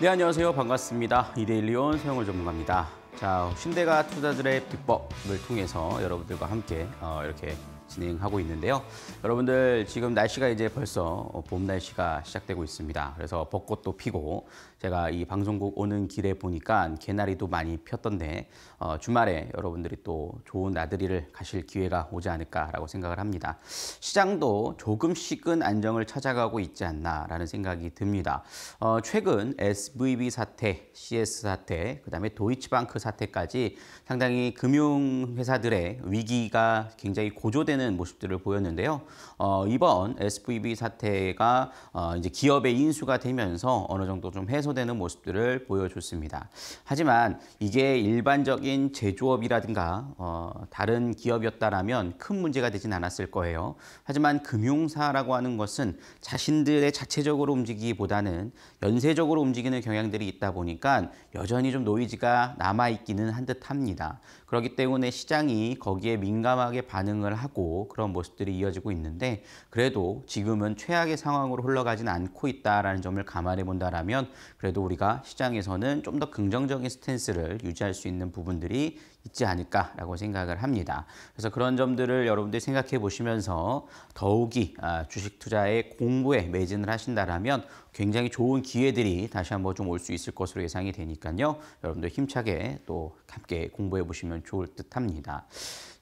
네, 안녕하세요. 반갑습니다. 이데일리온 서영호 전문가입니다. 자, 신대가 투자들의 비법을 통해서 여러분들과 함께 어, 이렇게 진행하고 있는데요. 여러분들 지금 날씨가 이제 벌써 봄 날씨가 시작되고 있습니다. 그래서 벚꽃도 피고 제가 이 방송국 오는 길에 보니까 개나리도 많이 폈던데 어, 주말에 여러분들이 또 좋은 나들이를 가실 기회가 오지 않을까라고 생각을 합니다. 시장도 조금씩은 안정을 찾아가고 있지 않나라는 생각이 듭니다. 어, 최근 SVB 사태, CS 사태, 그다음에 도이치방크 사태까지 상당히 금융회사들의 위기가 굉장히 고조된 되는 모습들을 보였는데요. 어, 이번 SVB 사태가 어, 이제 기업의 인수가 되면서 어느 정도 좀 해소되는 모습들을 보여줬습니다. 하지만 이게 일반적인 제조업이라든가 어, 다른 기업이었다면큰 문제가 되진 않았을 거예요. 하지만 금융사라고 하는 것은 자신들의 자체적으로 움직이기보다는 연쇄적으로 움직이는 경향들이 있다 보니까 여전히 좀 노이즈가 남아있기는 한 듯합니다. 그렇기 때문에 시장이 거기에 민감하게 반응을 하고 그런 모습들이 이어지고 있는데 그래도 지금은 최악의 상황으로 흘러가진 않고 있다라는 점을 감안해 본다라면 그래도 우리가 시장에서는 좀 더 긍정적인 스탠스를 유지할 수 있는 부분들이 있지 않을까라고 생각을 합니다. 그래서 그런 점들을 여러분들이 생각해 보시면서 더욱이 아, 주식 투자의 공부에 매진을 하신다면 굉장히 좋은 기회들이 다시 한번 좀 올 수 있을 것으로 예상이 되니까요. 여러분들 힘차게 또 함께 공부해 보시면 좋을 듯합니다.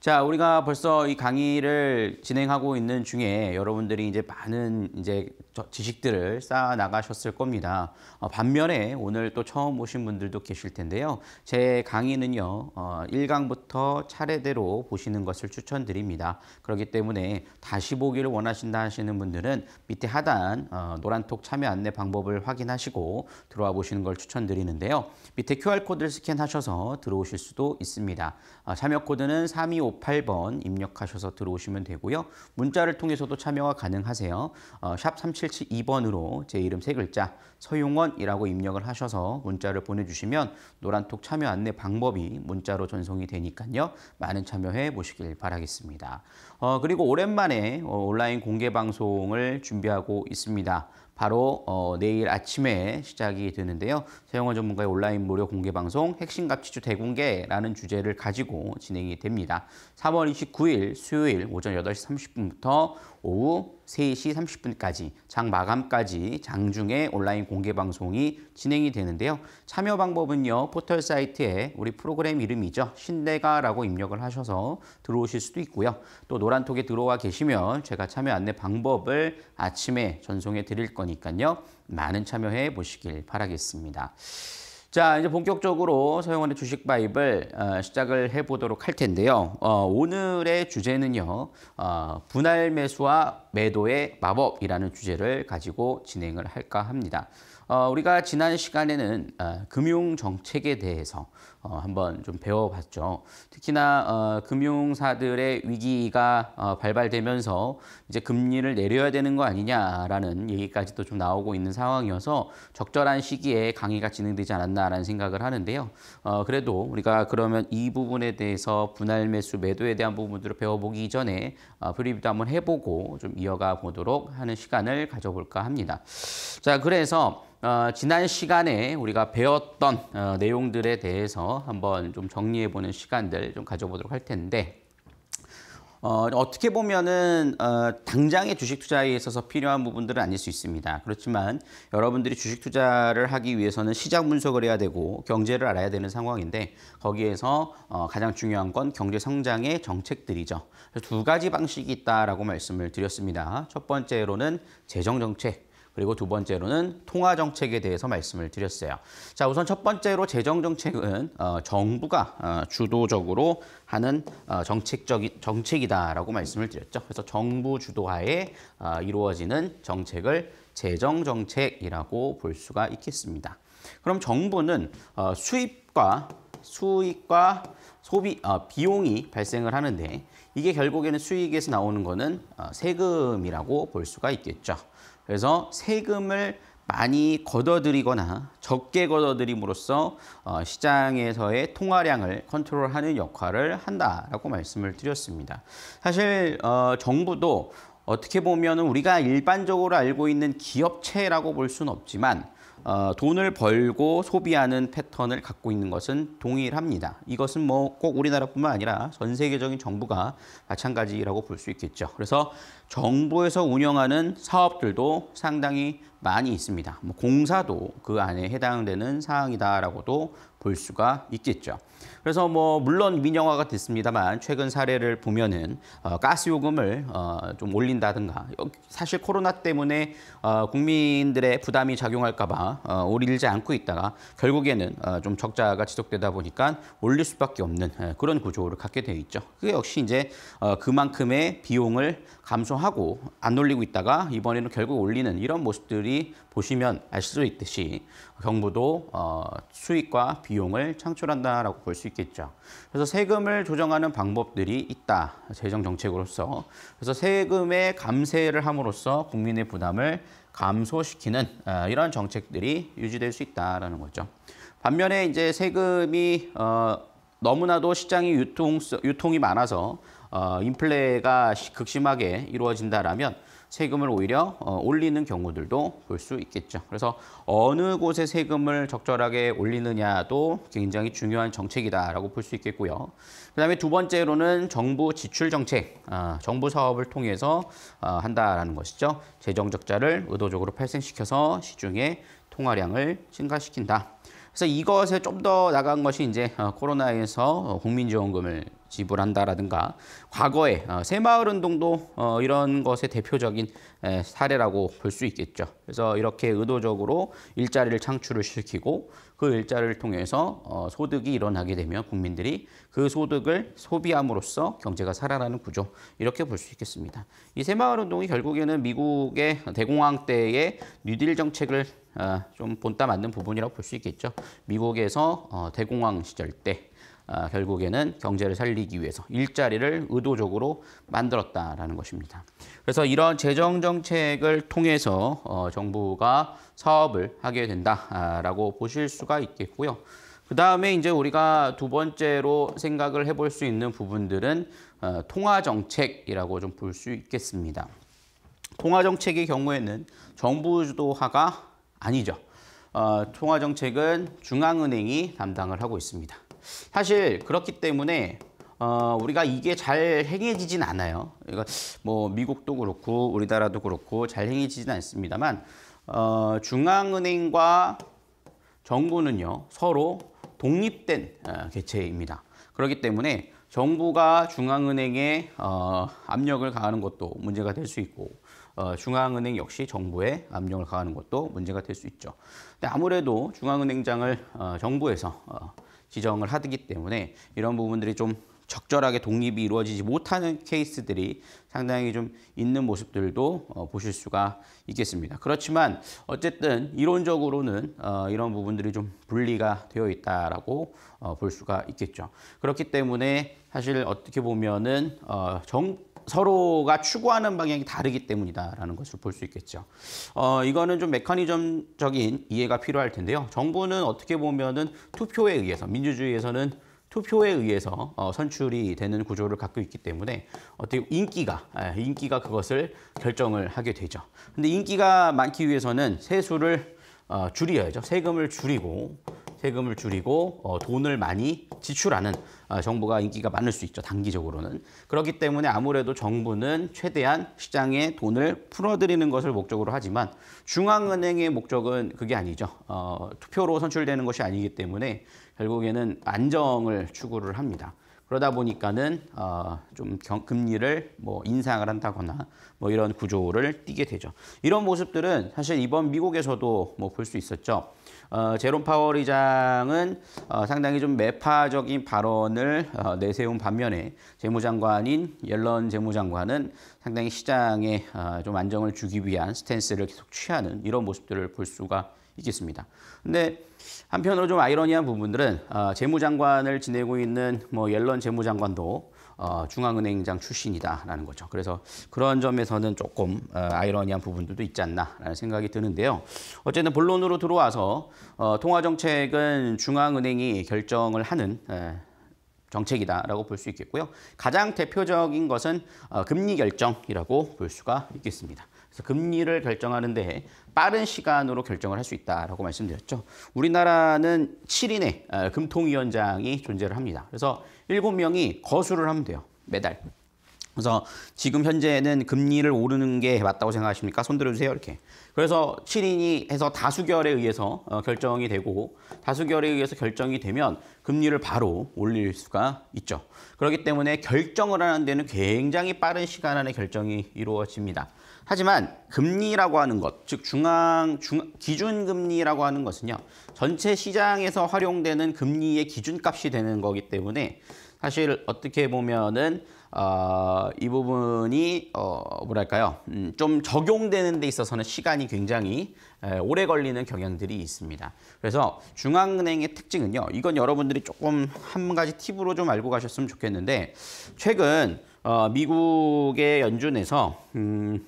자, 우리가 벌써 이 강의를 진행하고 있는 중에 여러분들이 이제 많은 이제 지식들을 쌓아 나가셨을 겁니다. 어, 반면에 오늘 또 처음 오신 분들도 계실 텐데요. 제 강의는요. 1강부터 어, 차례대로 보시는 것을 추천드립니다. 그렇기 때문에 다시 보기를 원하신다 하시는 분들은 밑에 하단 어, 노란톡 참여 안내 방법을 확인하시고 들어와 보시는 걸 추천드리는데요. 밑에 QR코드를 스캔하셔서 들어오실 수도 있습니다. 참여 코드는 3258번 입력하셔서 들어오시면 되고요. 문자를 통해서도 참여가 가능하세요. 샵37 7772번으로 제 이름 세 글자 서용원이라고 입력을 하셔서 문자를 보내주시면 노란톡 참여 안내 방법이 문자로 전송이 되니까요. 많은 참여해 보시길 바라겠습니다. 어, 그리고 오랜만에 어, 온라인 공개 방송을 준비하고 있습니다. 바로 어, 내일 아침에 시작이 되는데요. 서영원 전문가의 온라인 무료 공개 방송 핵심 값지주 대공개라는 주제를 가지고 진행이 됩니다. 3월 29일 수요일 오전 8시 30분부터 오후 3시 30분까지 장 마감까지 장중에 온라인 공개 방송이 진행이 되는데요. 참여 방법은요. 포털 사이트에 우리 프로그램 이름이죠. 신내가라고 입력을 하셔서 들어오실 수도 있고요. 또 노란톡에 들어와 계시면 제가 참여 안내 방법을 아침에 전송해 드릴 거니까요. 많은 참여해 보시길 바라겠습니다. 자, 이제 본격적으로 서영원의 주식 바이블 어, 시작을 해보도록 할 텐데요. 어, 오늘의 주제는요, 어, 분할 매수와 매도의 마법이라는 주제를 가지고 진행을 할까 합니다. 어, 우리가 지난 시간에는 어, 금융 정책에 대해서 어, 한번 좀 배워봤죠. 특히나 어, 금융사들의 위기가 어, 발발되면서 이제 금리를 내려야 되는 거 아니냐라는 얘기까지도 좀 나오고 있는 상황이어서 적절한 시기에 강의가 진행되지 않았나라는 생각을 하는데요. 어, 그래도 우리가 그러면 이 부분에 대해서 분할 매수 매도에 대한 부분들을 배워보기 전에 어, 프리뷰도 한번 해보고 좀 이어가 보도록 하는 시간을 가져볼까 합니다. 자, 그래서 어, 지난 시간에 우리가 배웠던 어, 내용들에 대해서 한번 좀 정리해보는 시간들 좀 가져보도록 할 텐데 어, 어떻게 보면은 어, 당장의 주식 투자에 있어서 필요한 부분들은 아닐 수 있습니다. 그렇지만 여러분들이 주식 투자를 하기 위해서는 시장 분석을 해야 되고 경제를 알아야 되는 상황인데 거기에서 어, 가장 중요한 건 경제 성장의 정책들이죠. 두 가지 방식이 있다라고 말씀을 드렸습니다. 첫 번째로는 재정 정책. 그리고 두 번째로는 통화 정책에 대해서 말씀을 드렸어요. 자, 우선 첫 번째로 재정 정책은 어, 정부가 어, 주도적으로 하는 어, 정책적인 정책이다라고 말씀을 드렸죠. 그래서 정부 주도하에 어, 이루어지는 정책을 재정 정책이라고 볼 수가 있겠습니다. 그럼 정부는 어, 수입과 수익과 소비 어, 비용이 발생을 하는데 이게 결국에는 수익에서 나오는 것은 어, 세금이라고 볼 수가 있겠죠. 그래서 세금을 많이 걷어들이거나 적게 걷어들임으로써 어, 시장에서의 통화량을 컨트롤하는 역할을 한다라고 말씀을 드렸습니다. 사실 어, 정부도 어떻게 보면 우리가 일반적으로 알고 있는 기업체라고 볼 수는 없지만 어, 돈을 벌고 소비하는 패턴을 갖고 있는 것은 동일합니다. 이것은 뭐 꼭 우리나라뿐만 아니라 전 세계적인 정부가 마찬가지라고 볼 수 있겠죠. 그래서 정부에서 운영하는 사업들도 상당히 많이 있습니다. 뭐 공사도 그 안에 해당되는 사항이다라고도 볼 수가 있겠죠. 그래서 뭐 물론 민영화가 됐습니다만 최근 사례를 보면은 어, 가스 요금을 어, 좀 올린다든가 사실 코로나 때문에 어, 국민들의 부담이 작용할까봐 어, 올리지 않고 있다가 결국에는 어, 좀 적자가 지속되다 보니까 올릴 수밖에 없는 예, 그런 구조를 갖게 되어 있죠. 그게 역시 이제 어, 그만큼의 비용을 감소하고 안 올리고 있다가 이번에는 결국 올리는 이런 모습들이 보시면 알 수 있듯이 경부도 어, 수익과 비용을 창출한다라고 볼 수 있겠죠. 그래서 세금을 조정하는 방법들이 있다. 재정 정책으로서. 그래서 세금의 감세를 함으로써 국민의 부담을 감소시키는 어, 이런 정책들이 유지될 수있다라 거죠. 반면에 이제 세금이 어, 너무나도 시장이 유통 유통이 많아서 어, 인플레가 극심하게 이루어진다라면 세금을 오히려 어, 올리는 경우들도 볼 수 있겠죠. 그래서 어느 곳에 세금을 적절하게 올리느냐도 굉장히 중요한 정책이다라고 볼 수 있겠고요. 그다음에 두 번째로는 정부 지출 정책, 어, 정부 사업을 통해서 어, 한다라는 것이죠. 재정 적자를 의도적으로 발생시켜서 시중에 통화량을 증가시킨다. 그래서 이것에 좀 더 나간 것이 이제 어, 코로나에서 어, 국민지원금을 지불한다라든가 과거에 어, 새마을 운동도 어, 이런 것의 대표적인 사례라고 볼 수 있겠죠. 그래서 이렇게 의도적으로 일자리를 창출을 시키고 그 일자리를 통해서 어, 소득이 일어나게 되면 국민들이 그 소득을 소비함으로써 경제가 살아나는 구조 이렇게 볼 수 있겠습니다. 이 새마을 운동이 결국에는 미국의 대공황 때의 뉴딜 정책을 좀 본따 맞는 부분이라고 볼 수 있겠죠. 미국에서 대공황 시절 때 아, 결국에는 경제를 살리기 위해서 일자리를 의도적으로 만들었다라는 것입니다. 그래서 이런 재정 정책을 통해서 어, 정부가 사업을 하게 된다라고 보실 수가 있겠고요. 그 다음에 이제 우리가 두 번째로 생각을 해볼 수 있는 부분들은 어, 통화 정책이라고 좀 볼 수 있겠습니다. 통화 정책의 경우에는 정부 주도화가 아니죠. 어, 통화 정책은 중앙은행이 담당을 하고 있습니다. 사실 그렇기 때문에 어, 우리가 이게 잘 행해지진 않아요. 그러뭐 그러니까 미국도 그렇고 우리나라도 그렇고 잘 행해지진 않습니다만 어, 중앙은행과 정부는요 서로 독립된 어, 개체입니다. 그렇기 때문에 정부가 중앙은행에 어, 압력을 가하는 것도 문제가 될 수 있고 어, 중앙은행 역시 정부에 압력을 가하는 것도 문제가 될 수 있죠. 근데 아무래도 중앙은행장을 어, 정부에서 어, 지정을 하기 때문에 이런 부분들이 좀 적절하게 독립이 이루어지지 못하는 케이스들이 상당히 좀 있는 모습들도 어, 보실 수가 있겠습니다. 그렇지만 어쨌든 이론적으로는 어, 이런 부분들이 좀 분리가 되어 있다라고 어, 볼 수가 있겠죠. 그렇기 때문에 사실 어떻게 보면은 어, 정 서로가 추구하는 방향이 다르기 때문이다라는 것을 볼 수 있겠죠. 어, 이거는 좀 메커니즘적인 이해가 필요할 텐데요. 정부는 어떻게 보면은 투표에 의해서 민주주의에서는 투표에 의해서 어, 선출이 되는 구조를 갖고 있기 때문에 어떻게 인기가 예, 인기가 그것을 결정을 하게 되죠. 근데 인기가 많기 위해서는 세수를 어, 줄여야죠. 세금을 줄이고 세금을 줄이고 어, 돈을 많이 지출하는 어, 정부가 인기가 많을 수 있죠. 단기적으로는. 그렇기 때문에 아무래도 정부는 최대한 시장에 돈을 풀어드리는 것을 목적으로 하지만 중앙은행의 목적은 그게 아니죠. 어, 투표로 선출되는 것이 아니기 때문에 결국에는 안정을 추구를 합니다. 그러다 보니까는 어, 좀 경, 금리를 뭐 인상을 한다거나 뭐 이런 구조를 띠게 되죠. 이런 모습들은 사실 이번 미국에서도 뭐 볼 수 있었죠. 어, 제롬 파월 의장은 어, 상당히 좀 매파적인 발언을 어, 내세운 반면에 재무장관인 옐런 재무장관은 상당히 시장에 어, 좀 안정을 주기 위한 스탠스를 계속 취하는 이런 모습들을 볼 수가 있겠습니다. 근데 한편으로 좀 아이러니한 부분들은 어, 재무장관을 지내고 있는 뭐 옐런 재무장관도 어, 중앙은행장 출신이다라는 거죠. 그래서 그런 점에서는 조금 어, 아이러니한 부분들도 있지 않나라는 생각이 드는데요. 어쨌든 본론으로 들어와서 어, 통화정책은 중앙은행이 결정을 하는 에, 정책이다라고 볼 수 있겠고요. 가장 대표적인 것은 어, 금리 결정이라고 볼 수가 있겠습니다. 그래서 금리를 결정하는 데 빠른 시간으로 결정을 할 수 있다라고 말씀드렸죠. 우리나라는 7인의 아, 금통위원장이 존재를 합니다. 그래서 7명이 거수를 하면 돼요. 매달. 그래서 지금 현재는 금리를 오르는 게 맞다고 생각하십니까? 손 들어주세요. 이렇게. 그래서 7인이 해서 다수결에 의해서 어, 결정이 되고 다수결에 의해서 결정이 되면 금리를 바로 올릴 수가 있죠. 그렇기 때문에 결정을 하는 데는 굉장히 빠른 시간 안에 결정이 이루어집니다. 하지만 금리라고 하는 것, 즉 중앙 중 기준 금리라고 하는 것은요. 전체 시장에서 활용되는 금리의 기준값이 되는 거기 때문에 사실 어떻게 보면은 어, 이 부분이 어, 뭐랄까요 음, 좀 적용되는 데 있어서는 시간이 굉장히 에, 오래 걸리는 경향들이 있습니다. 그래서 중앙은행의 특징은요. 이건 여러분들이 조금 한 가지 팁으로 좀 알고 가셨으면 좋겠는데 최근 어, 미국의 연준에서 음,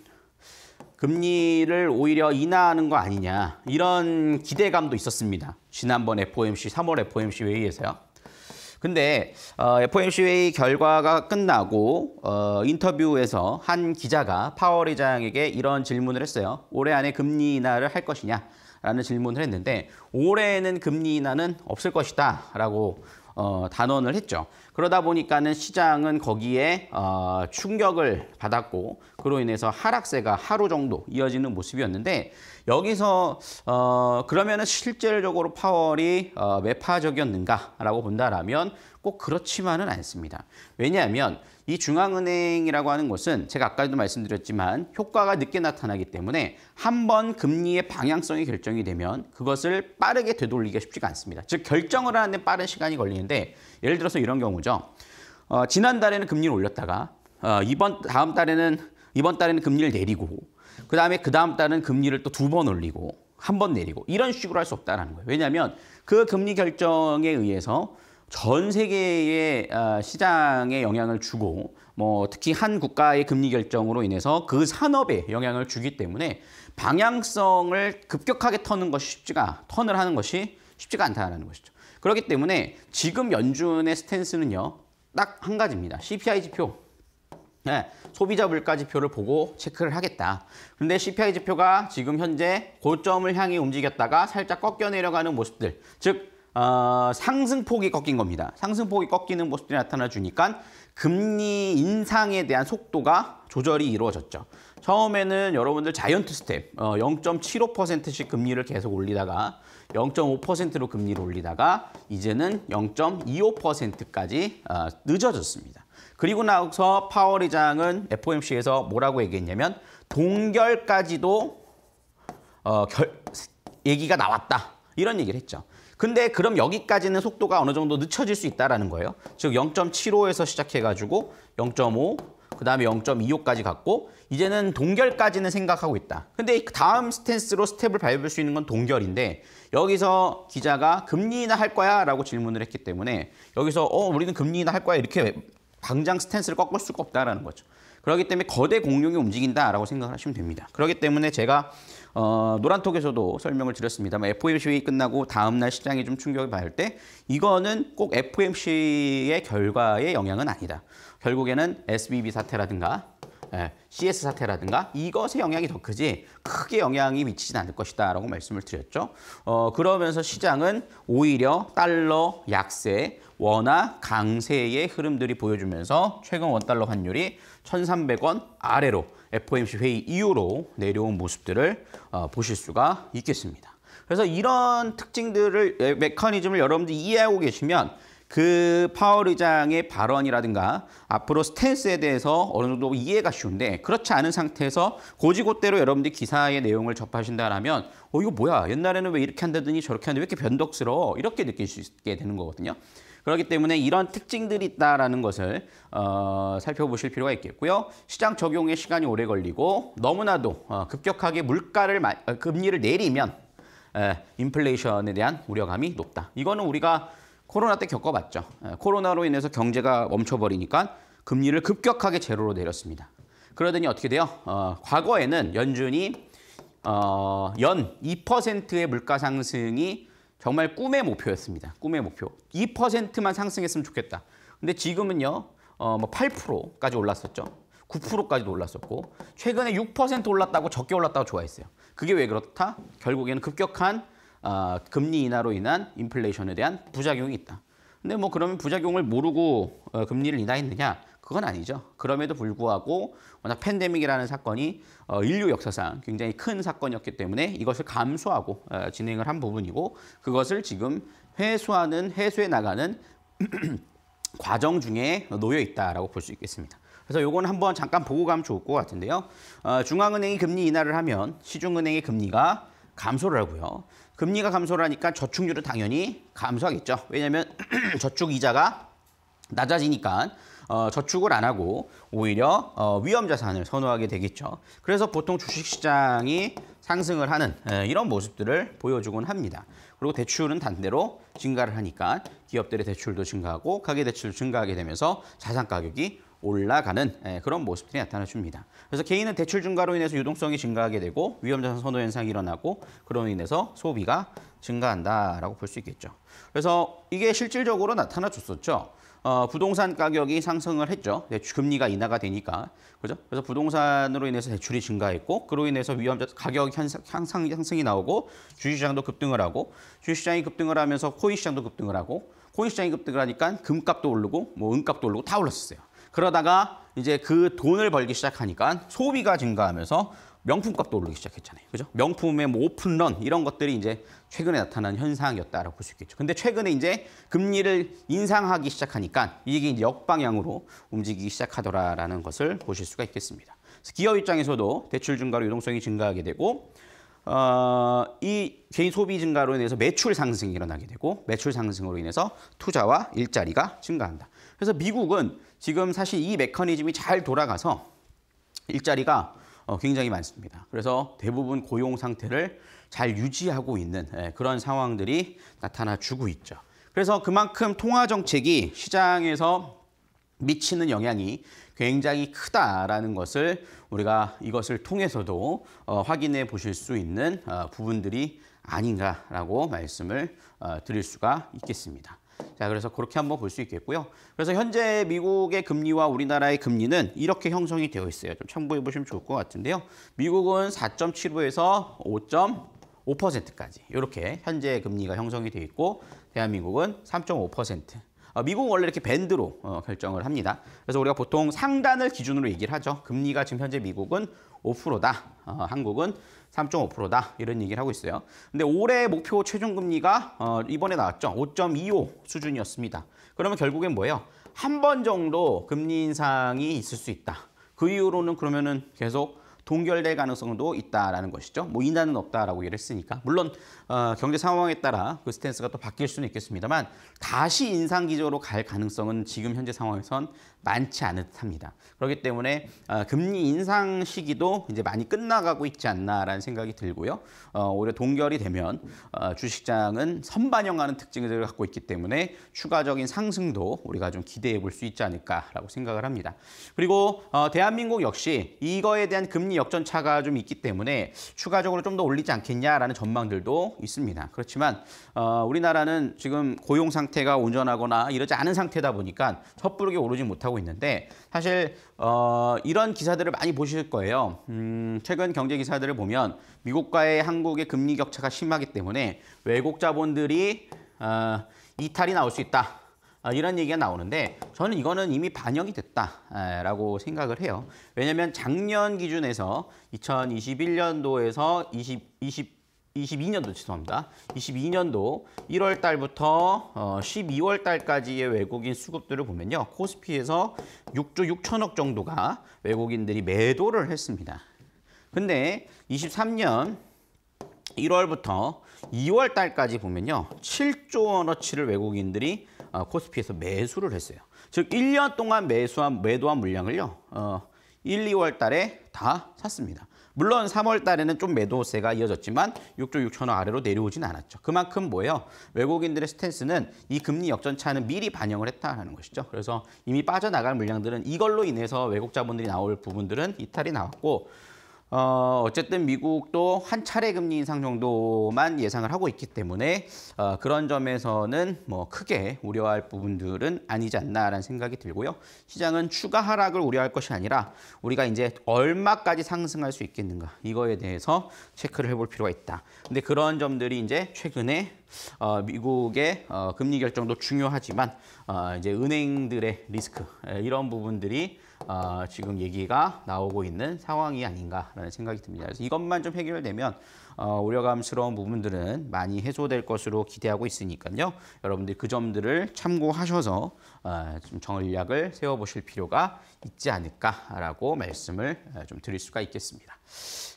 금리를 오히려 인하하는 거 아니냐 이런 기대감도 있었습니다. 지난번 FOMC 3월 FOMC 회의에서요. 근데 어, FOMC 회의 결과가 끝나고 어, 인터뷰에서 한 기자가 파월 의장에게 이런 질문을 했어요. 올해 안에 금리 인하를 할 것이냐? 라는 질문을 했는데 올해에는 금리 인하는 없을 것이다 라고 어, 단언을 했죠. 그러다 보니까는 시장은 거기에 어, 충격을 받았고 그로 인해서 하락세가 하루 정도 이어지는 모습이었는데 여기서 어, 그러면은 실질적으로 파월이 어, 매파적이었는가라고 본다라면 꼭 그렇지만은 않습니다. 왜냐하면 이 중앙은행이라고 하는 것은 제가 아까도 말씀드렸지만 효과가 늦게 나타나기 때문에 한번 금리의 방향성이 결정이 되면 그것을 빠르게 되돌리기가 쉽지가 않습니다. 즉 결정을 하는데 빠른 시간이 걸리는데 예를 들어서 이런 경우죠. 어, 지난달에는 금리를 올렸다가 어, 이번 다음 달에는 이번 달에는 금리를 내리고 그 다음에 그 다음 달은 금리를 또 두 번 올리고 한 번 내리고 이런 식으로 할 수 없다는 거예요. 왜냐하면 그 금리 결정에 의해서 전 세계의 아, 시장에 영향을 주고 뭐 특히 한 국가의 금리 결정으로 인해서 그 산업에 영향을 주기 때문에 방향성을 급격하게 터는 것이 쉽지가 턴을 하는 것이 쉽지가 않다는 것이죠. 그렇기 때문에 지금 연준의 스탠스는요. 딱 한 가지입니다. CPI 지표. 네, 소비자 물가 지표를 보고 체크를 하겠다. 근데 CPI 지표가 지금 현재 고점을 향해 움직였다가 살짝 꺾여 내려가는 모습들, 즉 어, 상승폭이 꺾인 겁니다. 상승폭이 꺾이는 모습들이 나타나 주니까 금리 인상에 대한 속도가 조절이 이루어졌죠. 처음에는 여러분들 자이언트 스텝 어, 0.75%씩 금리를 계속 올리다가 0.5%로 금리를 올리다가 이제는 0.25%까지 어, 늦어졌습니다. 그리고 나서 파월 의장은 FOMC에서 뭐라고 얘기했냐면 동결까지도 어, 결, 얘기가 나왔다. 이런 얘기를 했죠. 근데 그럼 여기까지는 속도가 어느 정도 늦춰질 수 있다라는 거예요. 즉 0.75에서 시작해가지고 0.5, 그 다음에 0.25까지 갔고 이제는 동결까지는 생각하고 있다. 근데 다음 스탠스로 스텝을 밟을 수 있는 건 동결인데 여기서 기자가 금리 인하 할 거야? 라고 질문을 했기 때문에 여기서 어 우리는 금리 인하 할 거야 이렇게 당장 스탠스를 꺾을 수가 없다라는 거죠. 그렇기 때문에 거대 공룡이 움직인다라고 생각 하시면 됩니다. 그렇기 때문에 제가 어, 노란톡에서도 설명을 드렸습니다만 FOMC 끝나고 다음날 시장에 좀 충격을 받을 때 이거는 꼭 FOMC의 결과의 영향은 아니다. 결국에는 SBB 사태라든가 예, CS 사태라든가 이것의 영향이 더 크지 크게 영향이 미치진 않을 것이다 라고 말씀을 드렸죠. 어, 그러면서 시장은 오히려 달러 약세 원화 강세의 흐름들이 보여주면서 최근 원달러 환율이 1,300원 아래로 FOMC 회의 이후로 내려온 모습들을 어, 보실 수가 있겠습니다. 그래서 이런 특징들을 예, 메커니즘을 여러분들이 이해하고 계시면 그 파월 의장의 발언이라든가 앞으로 스탠스에 대해서 어느 정도 이해가 쉬운데 그렇지 않은 상태에서 고지고대로 여러분들이 기사의 내용을 접하신다라면 어 이거 뭐야 옛날에는 왜 이렇게 한다더니 저렇게 하는데 왜 이렇게 변덕스러워 이렇게 느낄 수 있게 되는 거거든요. 그렇기 때문에 이런 특징들이 있다라는 것을 어, 살펴보실 필요가 있겠고요. 시장 적용에 시간이 오래 걸리고 너무나도 어, 급격하게 물가를 마, 어, 금리를 내리면 에, 인플레이션에 대한 우려감이 높다. 이거는 우리가 코로나 때 겪어봤죠. 에, 코로나로 인해서 경제가 멈춰버리니까 금리를 급격하게 제로로 내렸습니다. 그러더니 어떻게 돼요? 어, 과거에는 연준이 어, 연 2%의 물가 상승이 정말 꿈의 목표였습니다. 꿈의 목표. 2%만 상승했으면 좋겠다. 근데 지금은요. 어, 뭐 8%까지 올랐었죠. 9%까지도 올랐었고 최근에 6% 올랐다고 적게 올랐다고 좋아했어요. 그게 왜 그렇다? 결국에는 급격한 어, 금리 인하로 인한 인플레이션에 대한 부작용이 있다. 근데 뭐 그러면 부작용을 모르고 어, 금리를 인하했느냐? 그건 아니죠. 그럼에도 불구하고 워낙 팬데믹이라는 사건이 어, 인류 역사상 굉장히 큰 사건이었기 때문에 이것을 감수하고 어, 진행을 한 부분이고 그것을 지금 회수하는 회수해 나가는 과정 중에 놓여 있다라고 볼 수 있겠습니다. 그래서 요건 한번 잠깐 보고 가면 좋을 것 같은데요. 어, 중앙은행이 금리 인하를 하면 시중은행의 금리가 감소를 하고요. 금리가 감소를 하니까 저축률은 당연히 감소하겠죠. 왜냐하면 저축 이자가 낮아지니까 어, 저축을 안 하고 오히려 어, 위험 자산을 선호하게 되겠죠. 그래서 보통 주식시장이 상승을 하는 에, 이런 모습들을 보여주곤 합니다. 그리고 대출은 단대로 증가를 하니까 기업들의 대출도 증가하고 가계 대출 증가하게 되면서 자산 가격이 올라가는 그런 모습들이 나타나줍니다. 그래서 개인은 대출 증가로 인해서 유동성이 증가하게 되고 위험자산 선호 현상이 일어나고 그로 인해서 소비가 증가한다라고 볼 수 있겠죠. 그래서 이게 실질적으로 나타나줬었죠. 어, 부동산 가격이 상승을 했죠. 대출 예, 금리가 인하가 되니까. 그죠? 그래서 부동산으로 인해서 대출이 증가했고 그로 인해서 위험자 가격 향상 상승이 나오고 주식시장도 급등을 하고 주식시장이 급등을 하면서 코인 시장도 급등을 하고 코인 시장이 급등을 하니까 금값도 오르고 뭐 은값도 오르고 다 올랐었어요. 그러다가 이제 그 돈을 벌기 시작하니까 소비가 증가하면서 명품값도 오르기 시작했잖아요. 그죠? 명품의 뭐 오픈런 이런 것들이 이제 최근에 나타난 현상이었다라고 볼 수 있겠죠. 근데 최근에 이제 금리를 인상하기 시작하니까 이게 이제 역방향으로 움직이기 시작하더라라는 것을 보실 수가 있겠습니다. 기업 입장에서도 대출 증가로 유동성이 증가하게 되고 어, 이 개인 소비 증가로 인해서 매출 상승이 일어나게 되고 매출 상승으로 인해서 투자와 일자리가 증가한다. 그래서 미국은 지금 사실 이 메커니즘이 잘 돌아가서 일자리가 어, 굉장히 많습니다. 그래서 대부분 고용 상태를 잘 유지하고 있는 예, 그런 상황들이 나타나주고 있죠. 그래서 그만큼 통화 정책이 시장에서 미치는 영향이 굉장히 크다라는 것을 우리가 이것을 통해서도 어, 확인해 보실 수 있는 어, 부분들이 아닌가라고 말씀을 드릴 수가 있겠습니다. 자, 그래서 그렇게 한번 볼 수 있겠고요. 그래서 현재 미국의 금리와 우리나라의 금리는 이렇게 형성이 되어 있어요. 좀 참고해 보시면 좋을 것 같은데요. 미국은 4.75에서 5.5%까지 이렇게 현재 금리가 형성이 되어 있고 대한민국은 3.5%. 어, 미국은 원래 이렇게 밴드로 어, 결정을 합니다. 그래서 우리가 보통 상단을 기준으로 얘기를 하죠. 금리가 지금 현재 미국은 5%다. 어, 한국은 3.5%다 이런 얘기를 하고 있어요. 근데 올해 목표 최종 금리가 어, 이번에 나왔죠. 5.25 수준이었습니다. 그러면 결국엔 뭐예요? 한 번 정도 금리 인상이 있을 수 있다. 그 이후로는 그러면은 계속 동결될 가능성도 있다라는 것이죠. 뭐 인하는 없다라고 얘기를 했으니까 물론 어, 경제 상황에 따라 그 스탠스가 또 바뀔 수는 있겠습니다만 다시 인상 기조로 갈 가능성은 지금 현재 상황에선 많지 않듯합니다. 그렇기 때문에 어, 금리 인상 시기도 이제 많이 끝나가고 있지 않나라는 생각이 들고요. 어, 오히려 동결이 되면 어, 주식장은 선반영하는 특징들을 갖고 있기 때문에 추가적인 상승도 우리가 좀 기대해 볼 수 있지 않을까라고 생각을 합니다. 그리고 어, 대한민국 역시 이거에 대한 금리 역전차가 좀 있기 때문에 추가적으로 좀 더 올리지 않겠냐라는 전망들도 있습니다. 그렇지만 어, 우리나라는 지금 고용 상태가 온전하거나 이러지 않은 상태다 보니까 섣부르게 오르지 못하고 못하고 있는데 사실 어, 이런 기사들을 많이 보실 거예요. 음, 최근 경제 기사들을 보면 미국과의 한국의 금리 격차가 심하기 때문에 외국 자본들이 어, 이탈이 나올 수 있다. 아, 이런 얘기가 나오는데 저는 이거는 이미 반영이 됐다라고 생각을 해요. 왜냐하면 작년 기준에서 2021년도에서 20, 20 22년도 죄송합니다. 22년도 1월 달부터 12월 어, 달까지의 외국인 수급들을 보면요. 코스피에서 6조 6천억 정도가 외국인들이 매도를 했습니다. 근데 23년 1월부터 2월 달까지 보면요. 7조 원어치를 외국인들이 어, 코스피에서 매수를 했어요. 즉 1년 동안 매수한 매도한 물량을요. 어 1, 2월 달에 다 샀습니다. 물론 3월 달에는 좀 매도세가 이어졌지만 6조 6천원 아래로 내려오진 않았죠. 그만큼 뭐예요? 외국인들의 스탠스는 이 금리 역전차는 미리 반영을 했다라는 것이죠. 그래서 이미 빠져나갈 물량들은 이걸로 인해서 외국 자본들이 나올 부분들은 이탈이 나왔고 어, 어쨌든 미국도 한 차례 금리 인상 정도만 예상을 하고 있기 때문에 어, 그런 점에서는 뭐 크게 우려할 부분들은 아니지 않나라는 생각이 들고요. 시장은 추가 하락을 우려할 것이 아니라 우리가 이제 얼마까지 상승할 수 있겠는가 이거에 대해서 체크를 해볼 필요가 있다. 근데 그런 점들이 이제 최근에 어, 미국의 어, 금리 결정도 중요하지만 어, 이제 은행들의 리스크 이런 부분들이 어, 지금 얘기가 나오고 있는 상황이 아닌가라는 생각이 듭니다. 그래서 이것만 좀 해결되면 어, 우려감스러운 부분들은 많이 해소될 것으로 기대하고 있으니까요. 여러분들 그 점들을 참고하셔서 어, 좀 전략을 세워보실 필요가 있지 않을까라고 말씀을 어, 좀 드릴 수가 있겠습니다.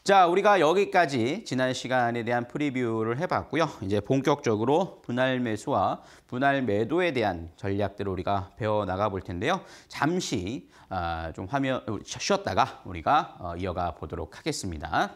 자, 우리가 여기까지 지난 시간에 대한 프리뷰를 해봤고요. 이제 본격적으로 분할 매수와 분할 매도에 대한 전략들을 우리가 배워나가 볼 텐데요. 잠시 어, 좀 화면 쉬었다가 우리가 어, 이어가 보도록 하겠습니다.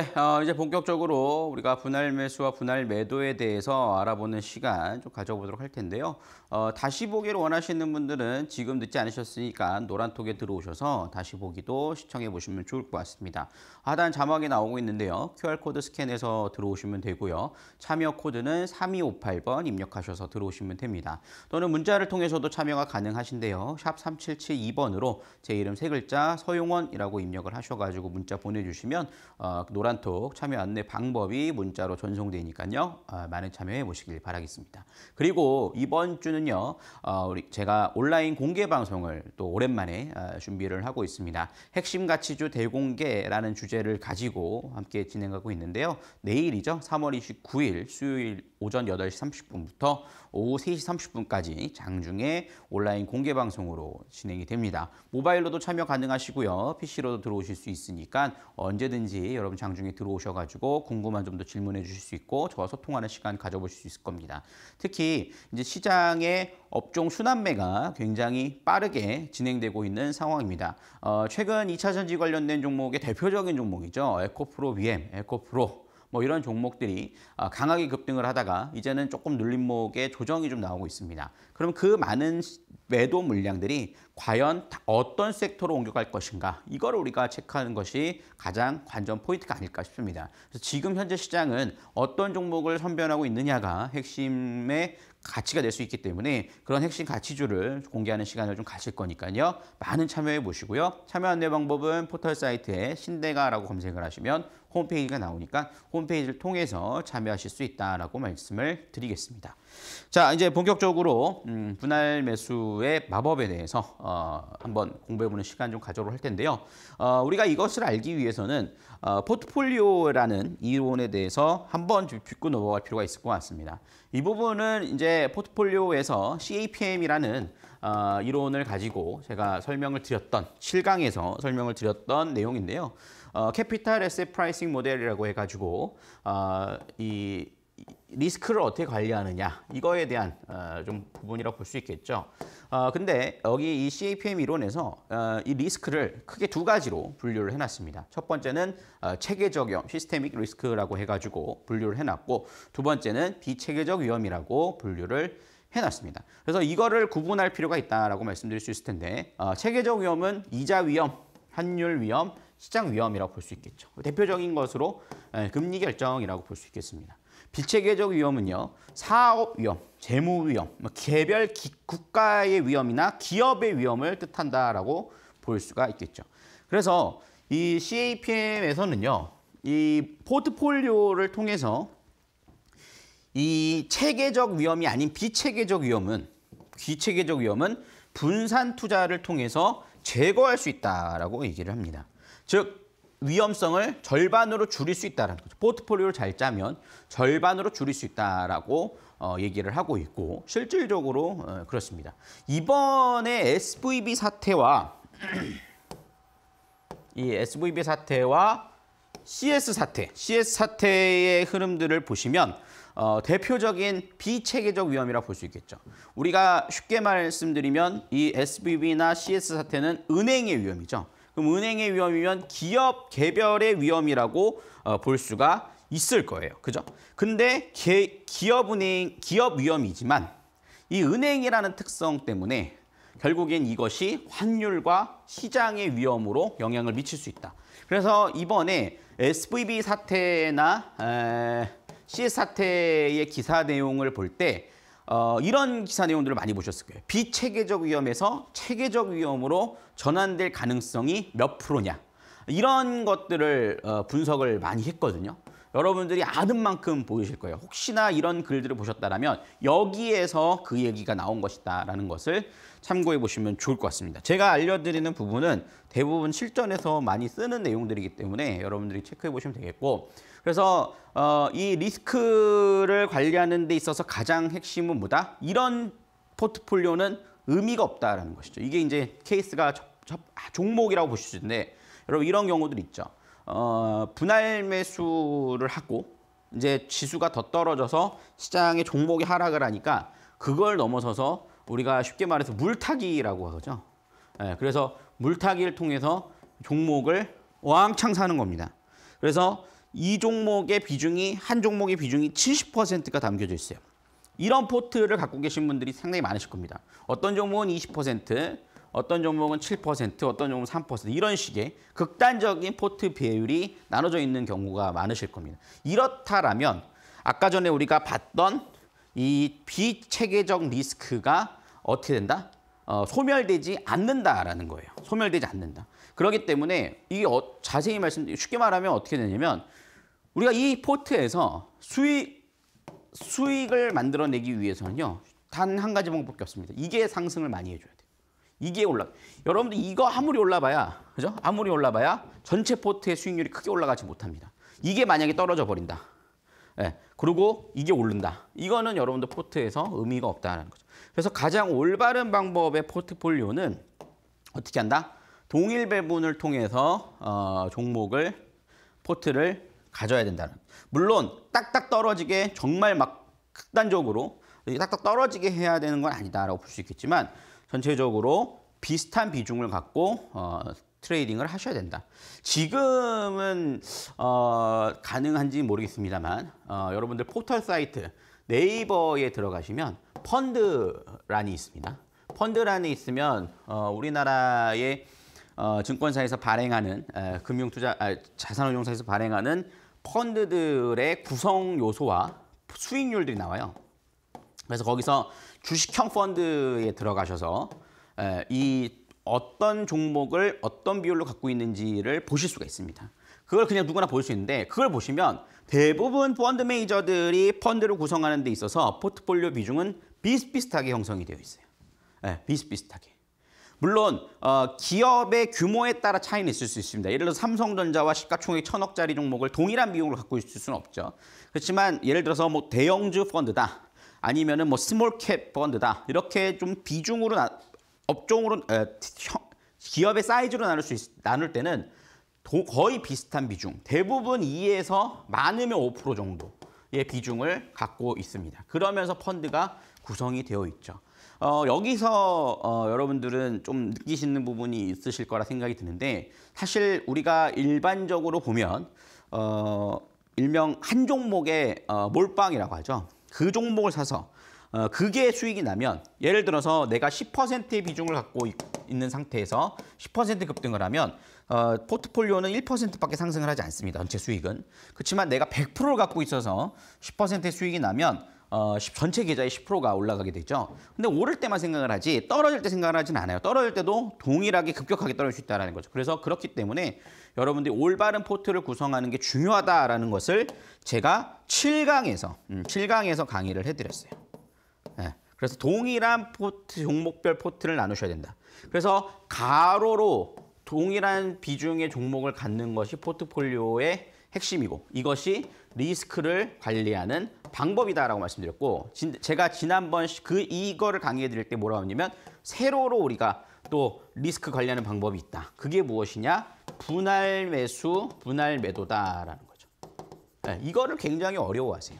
네, 어, 이제 본격적으로 우리가 분할 매수와 분할 매도에 대해서 알아보는 시간 좀 가져보도록 할 텐데요. 어, 다시 보기를 원하시는 분들은 지금 늦지 않으셨으니까 노란톡에 들어오셔서 다시 보기도 시청해 보시면 좋을 것 같습니다. 하단 자막이 나오고 있는데요. QR코드 스캔해서 들어오시면 되고요. 참여 코드는 3258번 입력하셔서 들어오시면 됩니다. 또는 문자를 통해서도 참여가 가능하신데요. 샵 3772번으로 제 이름 세 글자 서용원이라고 입력을 하셔가지고 문자 보내주시면 어, 노란 노란톡 참여 안내 방법이 문자로 전송되니까요. 아, 많은 참여해 보시길 바라겠습니다. 그리고 이번 주는요. 어, 우리 제가 온라인 공개 방송을 또 오랜만에 아, 준비를 하고 있습니다. 핵심 가치주 대공개라는 주제를 가지고 함께 진행하고 있는데요. 내일이죠. 3월 29일 수요일 오전 8시 30분부터 오후 3시 30분까지 장중에 온라인 공개 방송으로 진행이 됩니다. 모바일로도 참여 가능하시고요. PC로도 들어오실 수 있으니까 언제든지 여러분 장중에 들어오셔가지고 궁금한 점도 질문해 주실 수 있고 저와 소통하는 시간 가져보실 수 있을 겁니다. 특히 이제 시장의 업종 순환매가 굉장히 빠르게 진행되고 있는 상황입니다. 어, 최근 2차 전지 관련된 종목의 대표적인 종목이죠. 에코프로 BM, 에코프로 뭐 이런 종목들이 아, 강하게 급등을 하다가 이제는 조금 눌림목에 조정이 좀 나오고 있습니다. 그럼 그 많은 매도 물량들이 과연 어떤 섹터로 옮겨갈 것인가 이걸 우리가 체크하는 것이 가장 관전 포인트가 아닐까 싶습니다. 그래서 지금 현재 시장은 어떤 종목을 선변하고 있느냐가 핵심의 가치가 될 수 있기 때문에 그런 핵심 가치주를 공개하는 시간을 좀 가질 거니까요. 많은 참여해 보시고요. 참여 안내 방법은 포털 사이트에 신대가라고 검색을 하시면 홈페이지가 나오니까 홈페이지를 통해서 참여하실 수 있다라고 말씀을 드리겠습니다. 자, 이제 본격적으로 음, 분할 매수의 마법에 대해서 어, 한번 공부해보는 시간 좀 가져볼 할 텐데요. 어, 우리가 이것을 알기 위해서는 어, 포트폴리오라는 이론에 대해서 한번 짚고 넘어갈 필요가 있을 것 같습니다. 이 부분은 이제 포트폴리오에서 CAPM이라는 어, 이론을 가지고 제가 설명을 드렸던 7강에서 설명을 드렸던 내용인데요. 어, 캐피탈 에셋 프라이싱 모델이라고 해가지고 어, 이 리스크를 어떻게 관리하느냐 이거에 대한 어, 좀 부분이라고 볼 수 있겠죠. 어, 근데 여기 이 CAPM 이론에서 어, 이 리스크를 크게 두 가지로 분류를 해놨습니다. 첫 번째는 어, 체계적 위험, 시스템믹 리스크라고 해가지고 분류를 해놨고 두 번째는 비체계적 위험이라고 분류를 해놨습니다. 그래서 이거를 구분할 필요가 있다라고 말씀드릴 수 있을 텐데 어, 체계적 위험은 이자 위험, 환율 위험, 시장 위험이라고 볼 수 있겠죠. 대표적인 것으로 예, 금리 결정이라고 볼 수 있겠습니다. 비체계적 위험은요. 사업 위험, 재무 위험, 뭐 개별 기, 국가의 위험이나 기업의 위험을 뜻한다라고 볼 수가 있겠죠. 그래서 이 CAPM에서는요. 이 포트폴리오를 통해서 이 체계적 위험이 아닌 비체계적 위험은 비체계적 위험은 분산 투자를 통해서 제거할 수 있다라고 얘기를 합니다. 즉 위험성을 절반으로 줄일 수 있다는 거죠. 포트폴리오를 잘 짜면 절반으로 줄일 수 있다라고 어, 얘기를 하고 있고 실질적으로 어, 그렇습니다. 이번에 SVB 사태와 이 SVB 사태와 CS 사태, CS 사태의 흐름들을 보시면 어, 대표적인 비체계적 위험이라 고볼 수 있겠죠. 우리가 쉽게 말씀드리면 이 SVB나 CS 사태는 은행의 위험이죠. 그럼 은행의 위험이면 기업 개별의 위험이라고 어, 볼 수가 있을 거예요. 그죠? 근데 개, 기업은행, 기업 위험이지만 이 은행이라는 특성 때문에 결국엔 이것이 환율과 시장의 위험으로 영향을 미칠 수 있다. 그래서 이번에 SVB 사태나 에, CS 사태의 기사 내용을 볼때 어, 이런 기사 내용들을 많이 보셨을 거예요. 비체계적 위험에서 체계적 위험으로 전환될 가능성이 몇 프로냐. 이런 것들을 어, 분석을 많이 했거든요. 여러분들이 아는 만큼 보이실 거예요. 혹시나 이런 글들을 보셨다면 여기에서 그 얘기가 나온 것이다라는 것을 참고해 보시면 좋을 것 같습니다. 제가 알려드리는 부분은 대부분 실전에서 많이 쓰는 내용들이기 때문에 여러분들이 체크해 보시면 되겠고 그래서 어, 이 리스크를 관리하는 데 있어서 가장 핵심은 뭐다? 이런 포트폴리오는 의미가 없다라는 것이죠. 이게 이제 케이스가 저, 저, 아, 종목이라고 보실 수 있는데 여러분 이런 경우들 있죠. 어, 분할 매수를 하고 이제 지수가 더 떨어져서 시장의 종목이 하락을 하니까 그걸 넘어서서 우리가 쉽게 말해서 물타기라고 하죠. 네, 그래서 물타기를 통해서 종목을 왕창 사는 겁니다. 그래서 이 종목의 비중이 한 종목의 비중이 70%가 담겨져 있어요. 이런 포트를 갖고 계신 분들이 상당히 많으실 겁니다. 어떤 종목은 20%, 어떤 종목은 7%, 어떤 종목은 3% 이런 식의 극단적인 포트 비율이 나눠져 있는 경우가 많으실 겁니다. 이렇다라면 아까 전에 우리가 봤던 이 비체계적 리스크가 어떻게 된다? 어, 소멸되지 않는다라는 거예요. 소멸되지 않는다. 그렇기 때문에 이게 어, 자세히 말씀 쉽게 말하면 어떻게 되냐면 우리가 이 포트에서 수익, 수익을 만들어내기 위해서는요. 단 한 가지 방법밖에 없습니다. 이게 상승을 많이 해줘야 돼요. 이게 올라. 여러분들 이거 아무리 올라봐야, 그죠? 아무리 올라봐야 전체 포트의 수익률이 크게 올라가지 못합니다. 이게 만약에 떨어져 버린다. 예. 그리고 이게 오른다. 이거는 여러분들 포트에서 의미가 없다는 거죠. 그래서 가장 올바른 방법의 포트폴리오는 어떻게 한다? 동일 배분을 통해서 어, 종목을 포트를 가져야 된다는. 물론 딱딱 떨어지게 정말 막 극단적으로 딱딱 떨어지게 해야 되는 건 아니다라고 볼 수 있겠지만 전체적으로 비슷한 비중을 갖고 어, 트레이딩을 하셔야 된다. 지금은 어, 가능한지 모르겠습니다만 어, 여러분들 포털 사이트 네이버에 들어가시면 펀드란이 있습니다. 펀드란이 있으면 어, 우리나라의 어, 증권사에서 발행하는 에, 금융투자 아, 자산운용사에서 발행하는 펀드들의 구성 요소와 수익률들이 나와요. 그래서 거기서 주식형 펀드에 들어가셔서 이 어떤 종목을 어떤 비율로 갖고 있는지를 보실 수가 있습니다. 그걸 그냥 누구나 볼 수 있는데 그걸 보시면 대부분 펀드 매니저들이 펀드를 구성하는 데 있어서 포트폴리오 비중은 비슷비슷하게 형성이 되어 있어요. 네, 비슷비슷하게. 물론 어, 기업의 규모에 따라 차이는 있을 수 있습니다. 예를 들어 삼성전자와 시가총액 천억짜리 종목을 동일한 비용으로 갖고 있을 수는 없죠. 그렇지만 예를 들어서 뭐 대형주 펀드다. 아니면은 뭐 스몰캡 펀드다. 이렇게 좀 비중으로 나, 업종으로 에, 기업의 사이즈로 나눌 수 있, 나눌 때는 도, 거의 비슷한 비중. 대부분 2에서 많으면 5% 정도의 비중을 갖고 있습니다. 그러면서 펀드가 구성이 되어 있죠. 어, 여기서 어, 여러분들은 좀 느끼시는 부분이 있으실 거라 생각이 드는데 사실 우리가 일반적으로 보면 어, 일명 한 종목의 어, 몰빵이라고 하죠. 그 종목을 사서 어, 그게 수익이 나면 예를 들어서 내가 10%의 비중을 갖고 있, 는 상태에서 10% 급등을 하면 어, 포트폴리오는 1%밖에 상승을 하지 않습니다. 전체 수익은. 그렇지만 내가 100%를 갖고 있어서 10%의 수익이 나면 어, 전체 계좌의 10%가 올라가게 되죠. 근데 오를 때만 생각을 하지 떨어질 때 생각을 하진 않아요. 떨어질 때도 동일하게 급격하게 떨어질 수 있다는 거죠. 그래서 그렇기 때문에 여러분들이 올바른 포트를 구성하는 게 중요하다라는 것을 제가 7강에서 음, 7강에서 강의를 해드렸어요. 네. 그래서 동일한 포트, 종목별 포트를 나누셔야 된다. 그래서 가로로 동일한 비중의 종목을 갖는 것이 포트폴리오의 핵심이고 이것이 리스크를 관리하는 방법이다라고 말씀드렸고 진, 제가 지난번 그 이거를 강의해 드릴 때 뭐라고 했냐면 세로로 우리가 또 리스크 관리하는 방법이 있다. 그게 무엇이냐? 분할 매수, 분할 매도다라는 거죠. 네, 이거를 굉장히 어려워하세요.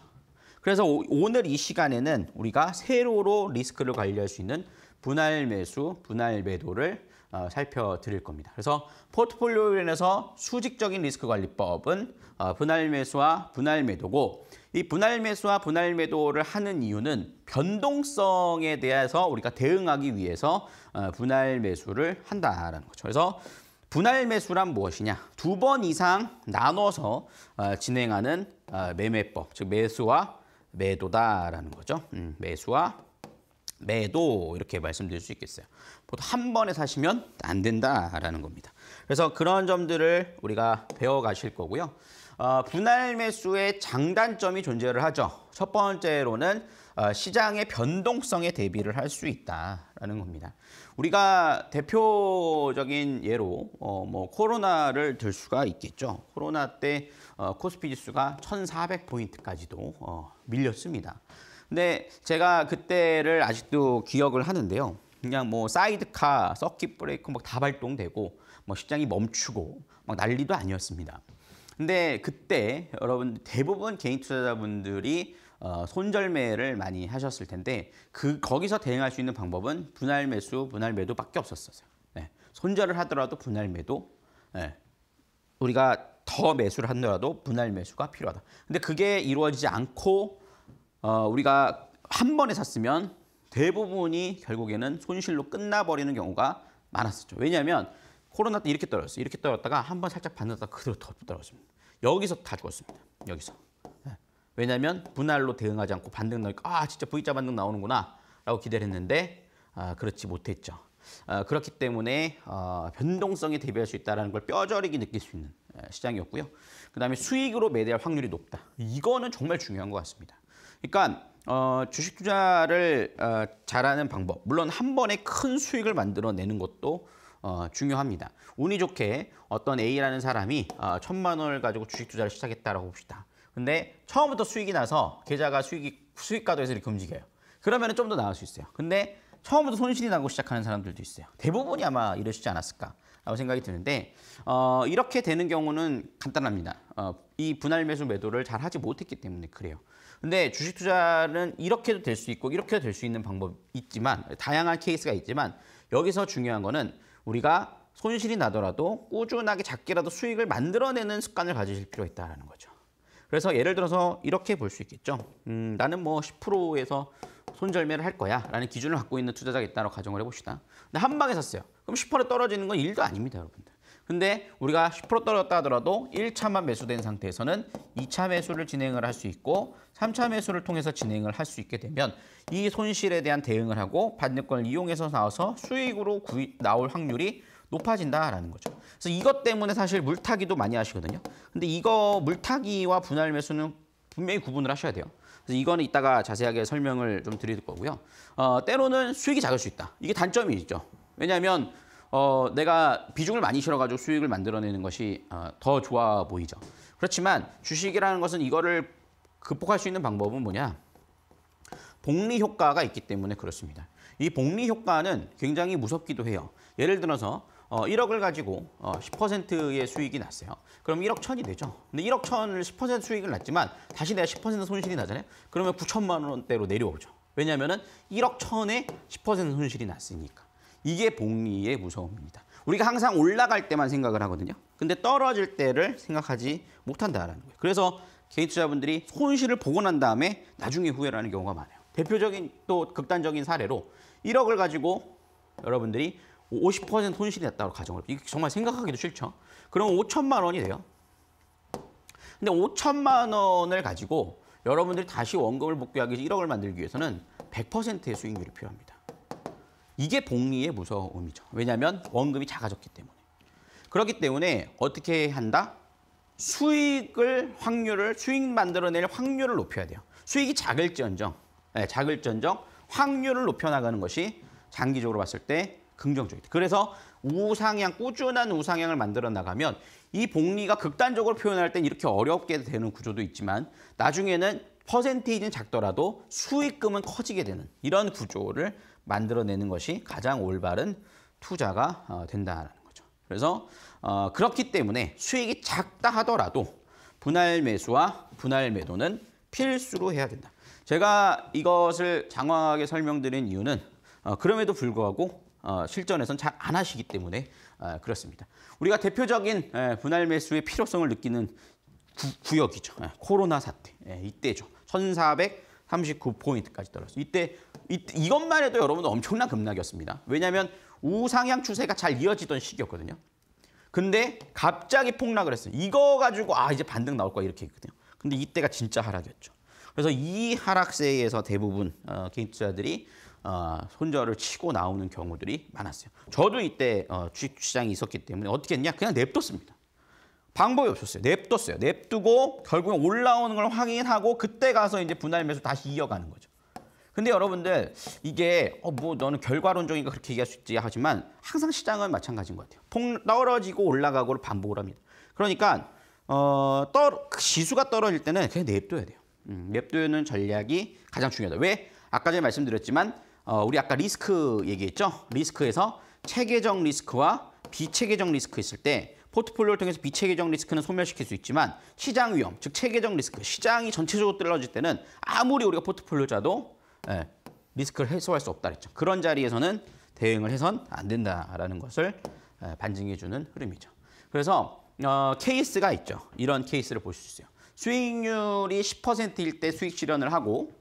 그래서 오, 늘이 시간에는 우리가 세로로 리스크를 관리할 수 있는 분할 매수, 분할 매도를 어, 살펴드릴 겁니다. 그래서 포트폴리오에 관해서 수직적인 리스크 관리법은 어, 분할 매수와 분할 매도고 이 분할 매수와 분할 매도를 하는 이유는 변동성에 대해서 우리가 대응하기 위해서 어, 분할 매수를 한다라는 거죠. 그래서 분할 매수란 무엇이냐? 두 번 이상 나눠서 어, 진행하는 어, 매매법, 즉 매수와 매도다라는 거죠. 음, 매수와 매도 이렇게 말씀드릴 수 있겠어요. 보통 한 번에 사시면 안 된다라는 겁니다. 그래서 그런 점들을 우리가 배워가실 거고요. 어, 분할 매수의 장단점이 존재를 하죠. 첫 번째로는 어, 시장의 변동성에 대비를 할 수 있다라는 겁니다. 우리가 대표적인 예로 어, 뭐 코로나를 들 수가 있겠죠. 코로나 때 어, 코스피 지수가 1,400포인트까지도 어, 밀렸습니다. 근데 제가 그때를 아직도 기억을 하는데요. 그냥 뭐 사이드카, 서킷 브레이크 막 다 발동되고 뭐 시장이 멈추고 막 난리도 아니었습니다. 근데 그때 여러분 대부분 개인 투자자분들이 어, 손절매를 많이 하셨을 텐데 그 거기서 대응할 수 있는 방법은 분할 매수, 분할 매도밖에 없었어요. 네. 손절을 하더라도 분할 매도. 네. 우리가 더 매수를 하더라도 분할 매수가 필요하다. 근데 그게 이루어지지 않고 어, 우리가 한 번에 샀으면 대부분이 결국에는 손실로 끝나버리는 경우가 많았었죠. 왜냐하면 코로나 때 이렇게 떨어졌어요. 이렇게 떨어졌다가 한 번 살짝 받는다 그대로 더떨어졌습니다 여기서 다 죽었습니다. 여기서. 예. 왜냐하면 분할로 대응하지 않고 반등 나니까 아 진짜 V자 반등 나오는구나 라고 기대를 했는데 아, 그렇지 못했죠. 아, 그렇기 때문에 어, 변동성에 대비할 수 있다는 걸 뼈저리게 느낄 수 있는 예, 시장이었고요. 그다음에 수익으로 매대할 확률이 높다. 이거는 정말 중요한 것 같습니다. 그러니까 어, 주식 투자를 어, 잘하는 방법, 물론 한 번에 큰 수익을 만들어내는 것도 어, 중요합니다. 운이 좋게 어떤 A라는 사람이 어, 천만 원을 가지고 주식 투자를 시작했다고 봅시다. 근데 처음부터 수익이 나서 계좌가 수익이 수익가도에서 이렇게 움직여요. 그러면 좀 더 나을 수 있어요. 근데 처음부터 손실이 나고 시작하는 사람들도 있어요. 대부분이 아마 이러시지 않았을까라고 생각이 드는데 어, 이렇게 되는 경우는 간단합니다. 어, 이 분할 매수 매도를 잘 하지 못했기 때문에 그래요. 근데 주식 투자는 이렇게도 될 수 있고 이렇게도 될 수 있는 방법이 있지만 다양한 케이스가 있지만 여기서 중요한 거는 우리가 손실이 나더라도 꾸준하게 작게라도 수익을 만들어내는 습관을 가지실 필요가 있다는 거죠. 그래서 예를 들어서 이렇게 볼 수 있겠죠. 음, 나는 뭐 10%에서 손절매를 할 거야 라는 기준을 갖고 있는 투자자가 있다고 가정을 해봅시다. 근데 한 방에 샀어요. 그럼 10% 떨어지는 건 일도 아닙니다, 여러분들. 근데 우리가 10% 떨어졌다 하더라도 1차만 매수된 상태에서는 2차 매수를 진행을 할 수 있고 3차 매수를 통해서 진행을 할 수 있게 되면 이 손실에 대한 대응을 하고 반대권을 이용해서 나와서 수익으로 구입, 나올 확률이 높아진다라는 거죠. 그래서 이것 때문에 사실 물타기도 많이 하시거든요. 근데 이거 물타기와 분할 매수는 분명히 구분을 하셔야 돼요. 그래서 이거는 이따가 자세하게 설명을 좀 드릴 거고요. 어, 때로는 수익이 작을 수 있다. 이게 단점이 있죠. 왜냐하면 어, 내가 비중을 많이 실어가지고 수익을 만들어내는 것이 어, 더 좋아 보이죠. 그렇지만 주식이라는 것은 이거를 극복할 수 있는 방법은 뭐냐? 복리 효과가 있기 때문에 그렇습니다. 이 복리 효과는 굉장히 무섭기도 해요. 예를 들어서 어, 1억을 가지고 어, 10%의 수익이 났어요. 그럼 1억 천이 되죠. 근데 1억 천을 10% 수익을 났지만 다시 내가 10% 손실이 나잖아요. 그러면 9천만 원대로 내려오죠. 왜냐하면 1억 천에 10% 손실이 났으니까. 이게 복리의 무서움입니다. 우리가 항상 올라갈 때만 생각을 하거든요. 근데 떨어질 때를 생각하지 못한다라는 거예요. 그래서 개인 투자분들이 손실을 보고 난 다음에 나중에 후회를 하는 경우가 많아요. 대표적인 또 극단적인 사례로 1억을 가지고 여러분들이 50% 손실이 났다고 가정을 정말 생각하기도 싫죠. 그럼 5천만 원이 돼요. 근데 5천만 원을 가지고 여러분들이 다시 원금을 복귀하기 위해서 1억을 만들기 위해서는 100%의 수익률이 필요합니다. 이게 복리의 무서움이죠. 왜냐하면 원금이 작아졌기 때문에. 그렇기 때문에 어떻게 한다? 수익을 확률을 수익 만들어낼 확률을 높여야 돼요. 수익이 작을지언정, 네, 작을지언정 확률을 높여나가는 것이 장기적으로 봤을 때 긍정적이다. 그래서 우상향, 꾸준한 우상향을 만들어 나가면 이 복리가 극단적으로 표현할 땐 이렇게 어렵게 되는 구조도 있지만 나중에는 퍼센테이지는 작더라도 수익금은 커지게 되는 이런 구조를 만들어내는 것이 가장 올바른 투자가 어, 된다는 거죠. 그래서 어, 그렇기 때문에 수익이 작다 하더라도 분할 매수와 분할 매도는 필수로 해야 된다. 제가 이것을 장황하게 설명드린 이유는 어, 그럼에도 불구하고 실전에선 잘 안 하시기 때문에 그렇습니다. 우리가 대표적인 예, 분할 매수의 필요성을 느끼는 구, 역이죠 예, 코로나 사태 예, 이때죠. 1400 39포인트까지 떨어졌어요. 이때 이, 이것만 해도 여러분 엄청난 급락이었습니다. 왜냐하면 우상향 추세가 잘 이어지던 시기였거든요. 근데 갑자기 폭락을 했어요. 이거 가지고 아 이제 반등 나올 거야 이렇게 했거든요. 근데 이때가 진짜 하락이었죠. 그래서 이 하락세에서 대부분 어, 개인 투자들이 어, 손절을 치고 나오는 경우들이 많았어요. 저도 이때 어, 주식 시장이 있었기 때문에 어떻게 했냐? 그냥 냅뒀습니다. 방법이 없었어요. 냅뒀어요. 냅두고 결국엔 올라오는 걸 확인하고 그때 가서 이제 분할 매수 다시 이어가는 거죠. 근데 여러분들 이게 어 뭐 너는 결과론적인가 그렇게 얘기할 수 있지 하지만 항상 시장은 마찬가지인 것 같아요. 폭 떨어지고 올라가고를 반복을 합니다. 그러니까 어 떨, 지수가 떨어질 때는 그냥 냅둬야 돼요. 음, 냅두는 전략이 가장 중요하다. 왜? 아까 전에 말씀드렸지만 어, 우리 아까 리스크 얘기했죠? 리스크에서 체계적 리스크와 비체계적 리스크 있을 때 포트폴리오를 통해서 비체계적 리스크는 소멸시킬 수 있지만 시장 위험, 즉체계적 리스크, 시장이 전체적으로 떨어질 때는 아무리 우리가 포트폴리오 자도 예, 리스크를 해소할 수 없다 그랬죠. 그런 자리에서는 대응을 해선 안 된다라는 것을 예, 반증해주는 흐름이죠. 그래서 어, 케이스가 있죠. 이런 케이스를 보실 수 있어요. 수익률이 10%일 때 수익 실현을 하고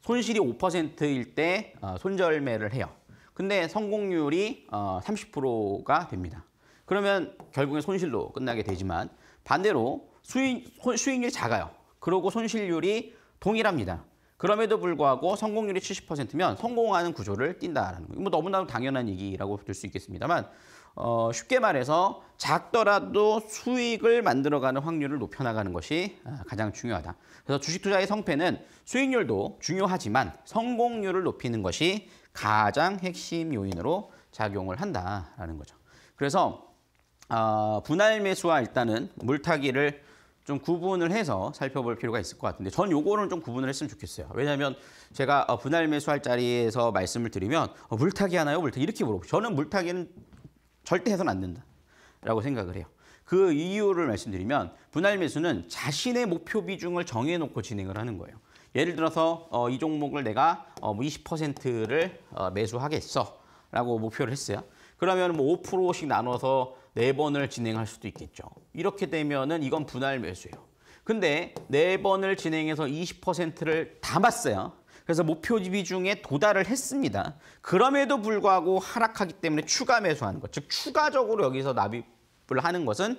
손실이 5%일 때 어, 손절매를 해요. 근데 성공률이 어, 30%가 됩니다. 그러면 결국엔 손실로 끝나게 되지만 반대로 수익, 수익률이 작아요. 그리고 손실률이 동일합니다. 그럼에도 불구하고 성공률이 70%면 성공하는 구조를 띈다라는 거예요. 뭐 너무나도 당연한 얘기라고 볼 수 있겠습니다만 어, 쉽게 말해서 작더라도 수익을 만들어가는 확률을 높여나가는 것이 아, 가장 중요하다. 그래서 주식 투자의 성패는 수익률도 중요하지만 성공률을 높이는 것이 가장 핵심 요인으로 작용을 한다라는 거죠. 그래서 어, 분할 매수와 일단은 물타기를 좀 구분을 해서 살펴볼 필요가 있을 것 같은데 전 요거는 좀 구분을 했으면 좋겠어요. 왜냐하면 제가 어, 분할 매수할 자리에서 말씀을 드리면 어, 물타기 하나요? 물타기 이렇게 물어보죠. 저는 물타기는 절대 해서는 안 된다라고 생각을 해요. 그 이유를 말씀드리면 분할 매수는 자신의 목표 비중을 정해놓고 진행을 하는 거예요. 예를 들어서 어, 이 종목을 내가 어, 20%를 뭐 어, 매수하겠어 라고 목표를 했어요. 그러면 뭐 5%씩 나눠서 네 번을 진행할 수도 있겠죠. 이렇게 되면은 이건 분할 매수예요. 근데 네 번을 진행해서 20%를 담았어요. 그래서 목표 지비 중에 도달을 했습니다. 그럼에도 불구하고 하락하기 때문에 추가 매수하는 것, 즉 추가적으로 여기서 납입을 하는 것은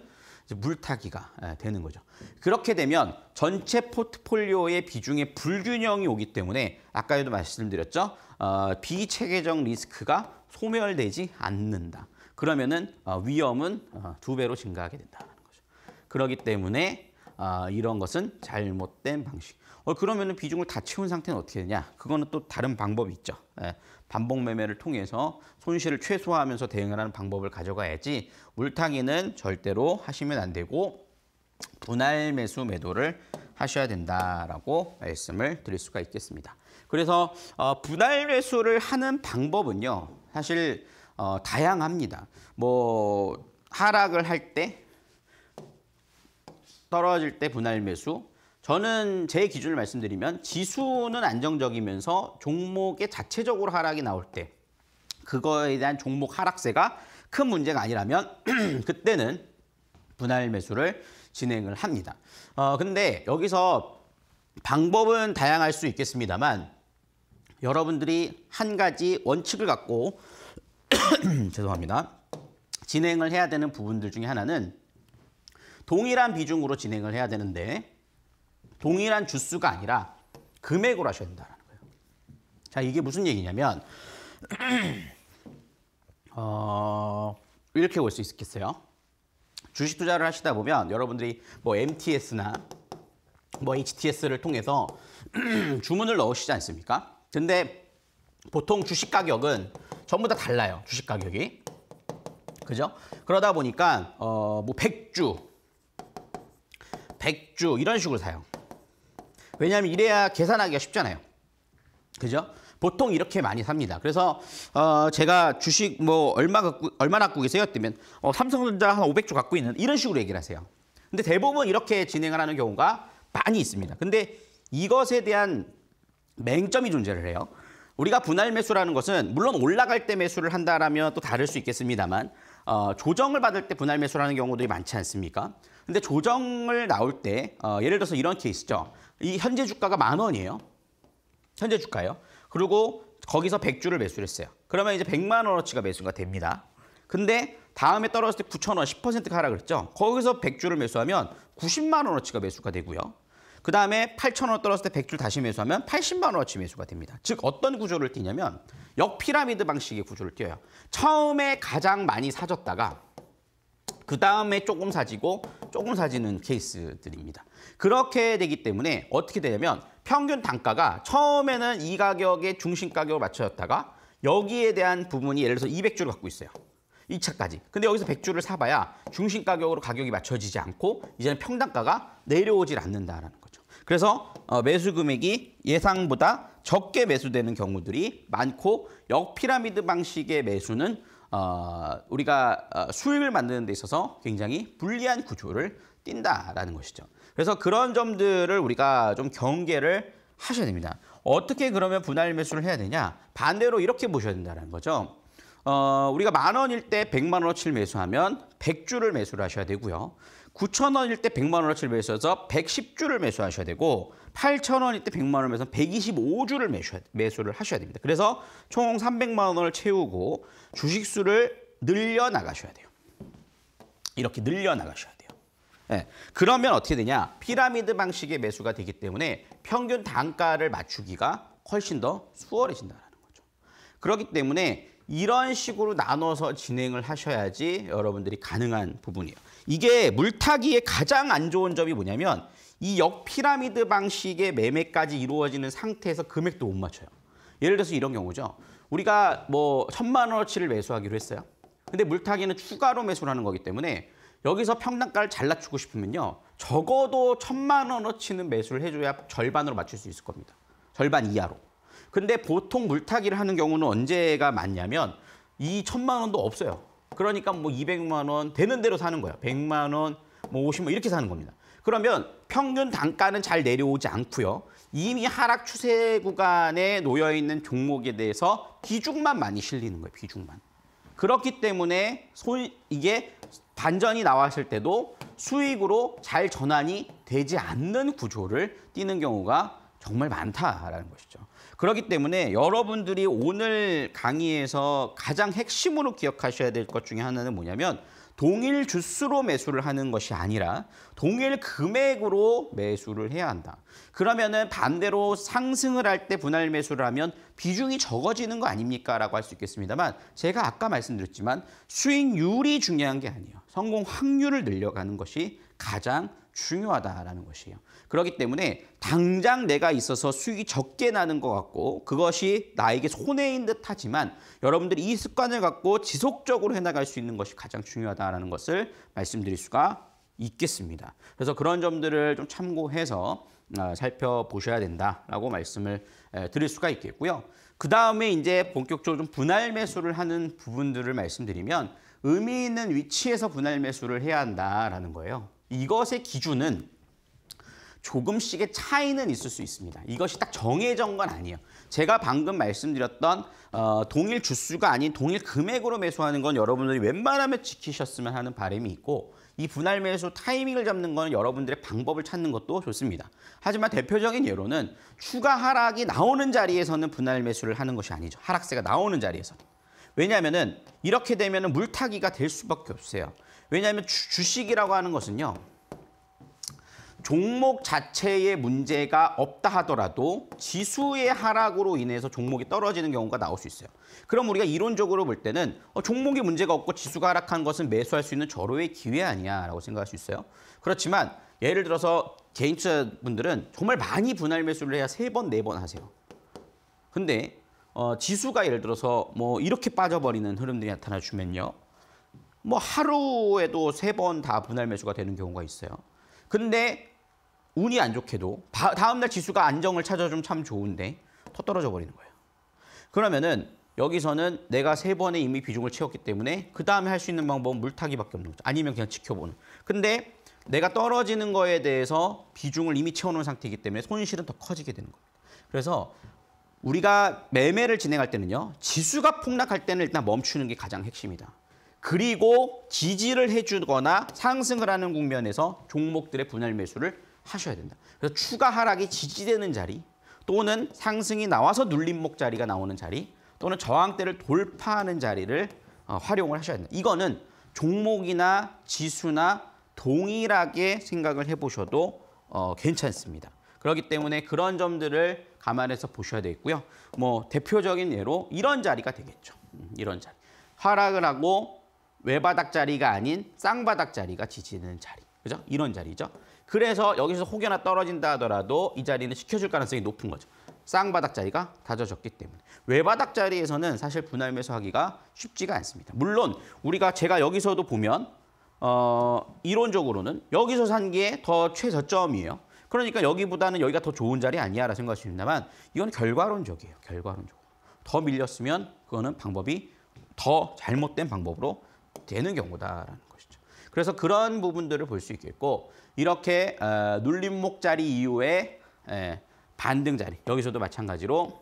물타기가 예, 되는 거죠. 그렇게 되면 전체 포트폴리오의 비중에 불균형이 오기 때문에 아까도 말씀드렸죠. 어, 비체계적 리스크가 소멸되지 않는다. 그러면은 아, 위험은 아, 두 배로 증가하게 된다는 거죠. 그러기 때문에 아, 이런 것은 잘못된 방식. 어, 그러면은 비중을 다 채운 상태는 어떻게 되냐? 그거는 또 다른 방법이 있죠. 예. 반복 매매를 통해서 손실을 최소화하면서 대응을 하는 방법을 가져가야지 물타기는 절대로 하시면 안 되고 분할 매수 매도를 하셔야 된다라고 말씀을 드릴 수가 있겠습니다. 그래서 어, 분할 매수를 하는 방법은요. 사실 어, 다양합니다. 뭐 하락을 할 때 떨어질 때 분할 매수 저는 제 기준을 말씀드리면 지수는 안정적이면서 종목의 자체적으로 하락이 나올 때 그거에 대한 종목 하락세가 큰 문제가 아니라면 그때는 분할 매수를 진행을 합니다. 어, 근데 여기서 방법은 다양할 수 있겠습니다만 여러분들이 한 가지 원칙을 갖고 죄송합니다. 진행을 해야 되는 부분들 중에 하나는 동일한 비중으로 진행을 해야 되는데 동일한 주수가 아니라 금액으로 하셔야 된다는 거예요. 자, 이게 무슨 얘기냐면 어, 이렇게 볼 수 있겠어요. 주식 투자를 하시다 보면 여러분들이 뭐 MTS나 뭐 HTS를 통해서 주문을 넣으시지 않습니까? 근데 보통 주식 가격은 전부 다 달라요. 주식 가격이. 그죠? 그러다 보니까 어, 뭐 백주, 백주 이런 식으로 사요. 왜냐하면 이래야 계산하기가 쉽잖아요. 그죠? 보통 이렇게 많이 삽니다. 그래서 어, 제가 주식 뭐 얼마 갖고 얼마 갖고 계세요? 뜨면 어, 삼성전자 한 500주 갖고 있는 이런 식으로 얘기를 하세요. 근데 대부분 이렇게 진행을 하는 경우가 많이 있습니다. 근데 이것에 대한 맹점이 존재를 해요. 우리가 분할 매수라는 것은 물론 올라갈 때 매수를 한다라면 또 다를 수 있겠습니다만 어, 조정을 받을 때 분할 매수라는 경우들이 많지 않습니까? 근데 조정을 나올 때 어, 예를 들어서 이런 케이스죠. 이 현재 주가가 만 원이에요. 현재 주가요. 그리고 거기서 100주를 매수를 했어요. 그러면 이제 100만 원어치가 매수가 됩니다. 근데 다음에 떨어졌을 때 9천 원, 10%하라그랬죠 거기서 100주를 매수하면 90만 원어치가 매수가 되고요. 그다음에 8,000원 떨어졌을 때 100줄 다시 매수하면 80만 원어치 매수가 됩니다. 즉 어떤 구조를 띄냐면 역피라미드 방식의 구조를 띄어요. 처음에 가장 많이 사줬다가 그 다음에 조금 사지고 조금 사지는 케이스들입니다. 그렇게 되기 때문에 어떻게 되냐면 평균 단가가 처음에는 이 가격의 중심 가격을 맞춰졌다가 여기에 대한 부분이 예를 들어서 200주를 갖고 있어요. 2차까지. 근데 여기서 100주를 사봐야 중심 가격으로 가격이 맞춰지지 않고 이제는 평단가가 내려오질 않는다라는 거죠. 그래서 어, 매수 금액이 예상보다 적게 매수되는 경우들이 많고 역피라미드 방식의 매수는 어, 우리가 어, 수익을 만드는 데 있어서 굉장히 불리한 구조를 띈다라는 것이죠. 그래서 그런 점들을 우리가 좀 경계를 하셔야 됩니다. 어떻게 그러면 분할 매수를 해야 되냐? 반대로 이렇게 보셔야 된다는 거죠. 어, 우리가 만 원일 때 100만 원어치를 매수하면 100주를 매수를 하셔야 되고요. 9천 원일 때 100만 원어치를 매수해서 110주를 매수하셔야 되고 8천 원일 때 100만 원을 매수하면 125주를 매수, 매수를 하셔야 됩니다. 그래서 총 300만 원을 채우고 주식수를 늘려나가셔야 돼요. 이렇게 늘려나가셔야 돼요. 네. 그러면 어떻게 되냐? 피라미드 방식의 매수가 되기 때문에 평균 단가를 맞추기가 훨씬 더 수월해진다는 거죠. 그렇기 때문에 이런 식으로 나눠서 진행을 하셔야지 여러분들이 가능한 부분이에요. 이게 물타기의 가장 안 좋은 점이 뭐냐면 이 역피라미드 방식의 매매까지 이루어지는 상태에서 금액도 못 맞춰요. 예를 들어서 이런 경우죠. 우리가 뭐 천만 원어치를 매수하기로 했어요. 근데 물타기는 추가로 매수하는 를 거기 때문에 여기서 평당가를 잘 낮추고 싶으면요. 적어도 천만 원어치는 매수를 해줘야 절반으로 맞출 수 있을 겁니다. 절반 이하로. 근데 보통 물타기를 하는 경우는 언제가 많냐면 이 천만 원도 없어요. 그러니까 뭐 200만 원 되는 대로 사는 거예요 100만 원, 뭐 50만 원 이렇게 사는 겁니다. 그러면 평균 단가는 잘 내려오지 않고요. 이미 하락 추세 구간에 놓여 있는 종목에 대해서 비중만 많이 실리는 거예요. 비중만. 그렇기 때문에 손 이게 반전이 나왔을 때도 수익으로 잘 전환이 되지 않는 구조를 띄는 경우가 정말 많다라는 것이죠. 그렇기 때문에 여러분들이 오늘 강의에서 가장 핵심으로 기억하셔야 될 것 중에 하나는 뭐냐면 동일 주수로 매수를 하는 것이 아니라 동일 금액으로 매수를 해야 한다. 그러면은 반대로 상승을 할 때 분할 매수를 하면 비중이 적어지는 거 아닙니까? 라고 할 수 있겠습니다만 제가 아까 말씀드렸지만 수익률이 중요한 게 아니에요. 성공 확률을 늘려가는 것이 가장 중요하다라는 것이에요. 그렇기 때문에 당장 내가 있어서 수익이 적게 나는 것 같고 그것이 나에게 손해인 듯 하지만 여러분들이 이 습관을 갖고 지속적으로 해나갈 수 있는 것이 가장 중요하다는 것을 말씀드릴 수가 있겠습니다. 그래서 그런 점들을 좀 참고해서 아, 살펴보셔야 된다라고 말씀을 드릴 수가 있겠고요. 그 다음에 이제 본격적으로 좀 분할 매수를 하는 부분들을 말씀드리면 의미 있는 위치에서 분할 매수를 해야 한다라는 거예요. 이것의 기준은 조금씩의 차이는 있을 수 있습니다. 이것이 딱 정해진 건 아니에요. 제가 방금 말씀드렸던 어, 동일 주수가 아닌 동일 금액으로 매수하는 건 여러분들이 웬만하면 지키셨으면 하는 바람이 있고 이 분할 매수 타이밍을 잡는 건 여러분들의 방법을 찾는 것도 좋습니다. 하지만 대표적인 예로는 추가 하락이 나오는 자리에서는 분할 매수를 하는 것이 아니죠. 하락세가 나오는 자리에서는. 왜냐하면 이렇게 되면 물타기가 될 수밖에 없어요. 왜냐하면 주, 식이라고 하는 것은요. 종목 자체에 문제가 없다 하더라도 지수의 하락으로 인해서 종목이 떨어지는 경우가 나올 수 있어요. 그럼 우리가 이론적으로 볼 때는 어, 종목이 문제가 없고 지수가 하락한 것은 매수할 수 있는 절호의 기회 아니야라고 생각할 수 있어요. 그렇지만 예를 들어서 개인 투자분들은 정말 많이 분할 매수를 해야 3 번, 4번 하세요. 근데 어, 지수가 예를 들어서 뭐 이렇게 빠져버리는 흐름들이 나타나주면요. 뭐 하루에도 3번다 분할 매수가 되는 경우가 있어요. 근데 운이 안 좋게도 다음날 지수가 안정을 찾아주면 참 좋은데 더 떨어져 버리는 거예요. 그러면은 여기서는 내가 세 번의 이미 비중을 채웠기 때문에 그 다음에 할 수 있는 방법은 물타기밖에 없는 거죠. 아니면 그냥 지켜보는. 근데 내가 떨어지는 거에 대해서 비중을 이미 채워놓은 상태이기 때문에 손실은 더 커지게 되는 겁니다. 그래서 우리가 매매를 진행할 때는요. 지수가 폭락할 때는 일단 멈추는 게 가장 핵심이다. 그리고 지지를 해주거나 상승을 하는 국면에서 종목들의 분할 매수를 하셔야 된다. 그래서 추가 하락이 지지되는 자리 또는 상승이 나와서 눌림목 자리가 나오는 자리 또는 저항대를 돌파하는 자리를 어, 활용을 하셔야 된다. 이거는 종목이나 지수나 동일하게 생각을 해보셔도 어, 괜찮습니다. 그렇기 때문에 그런 점들을 감안해서 보셔야 되겠고요. 뭐 대표적인 예로 이런 자리가 되겠죠. 음, 이런 자리. 하락을 하고 외바닥 자리가 아닌 쌍바닥 자리가 지지는 자리. 그죠? 이런 자리죠. 그래서 여기서 혹여나 떨어진다 하더라도 이 자리는 지켜줄 가능성이 높은 거죠. 쌍바닥 자리가 다져졌기 때문에 외바닥 자리에서는 사실 분할 매수하기가 쉽지가 않습니다. 물론 우리가 제가 여기서도 보면 어, 이론적으로는 여기서 산 게 더 최저점이에요. 그러니까 여기보다는 여기가 더 좋은 자리 아니야라 생각하십니다만 이건 결과론적이에요. 결과론적으로. 더 밀렸으면 그거는 방법이 더 잘못된 방법으로 되는 경우다라는 것이죠. 그래서 그런 부분들을 볼 수 있겠고 이렇게 어, 눌림목 자리 이후에 예, 반등 자리 여기서도 마찬가지로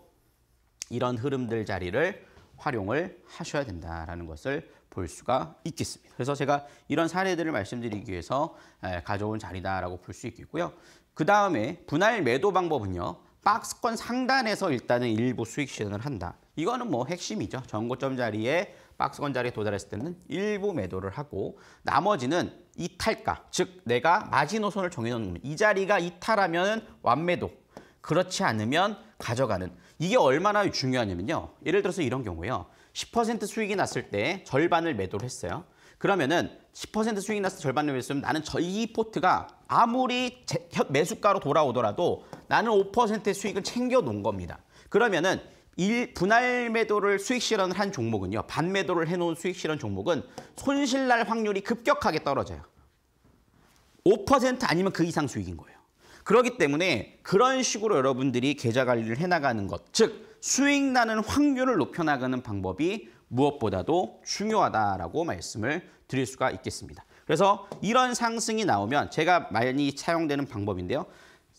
이런 흐름들 자리를 활용을 하셔야 된다라는 것을 볼 수가 있겠습니다. 그래서 제가 이런 사례들을 말씀드리기 위해서 예, 가져온 자리다라고 볼 수 있겠고요. 그 다음에 분할 매도 방법은요. 박스권 상단에서 일단은 일부 수익 실현을 한다. 이거는 뭐 핵심이죠. 전고점 자리에 박스권 자리에 도달했을 때는 일부 매도를 하고 나머지는 이탈가, 즉 내가 마지노선을 정해놓는 겁니다. 이 자리가 이탈하면 완매도, 그렇지 않으면 가져가는. 이게 얼마나 중요하냐면요. 예를 들어서 이런 경우예요. 10% 수익이 났을 때 절반을 매도를 했어요. 그러면은 10% 수익이 났을 때 절반을 매도했으면 나는 저이 포트가 아무리 매수가로 돌아오더라도 나는 5%의 수익을 챙겨 놓은 겁니다. 그러면은 일, 분할 매도를 수익 실현을 한 종목은요. 반 매도를 해놓은 수익 실현 종목은 손실 날 확률이 급격하게 떨어져요. 5% 아니면 그 이상 수익인 거예요. 그러기 때문에 그런 식으로 여러분들이 계좌 관리를 해나가는 것, 즉 수익 나는 확률을 높여나가는 방법이 무엇보다도 중요하다라고 말씀을 드릴 수가 있겠습니다. 그래서 이런 상승이 나오면 제가 많이 차용되는 방법인데요.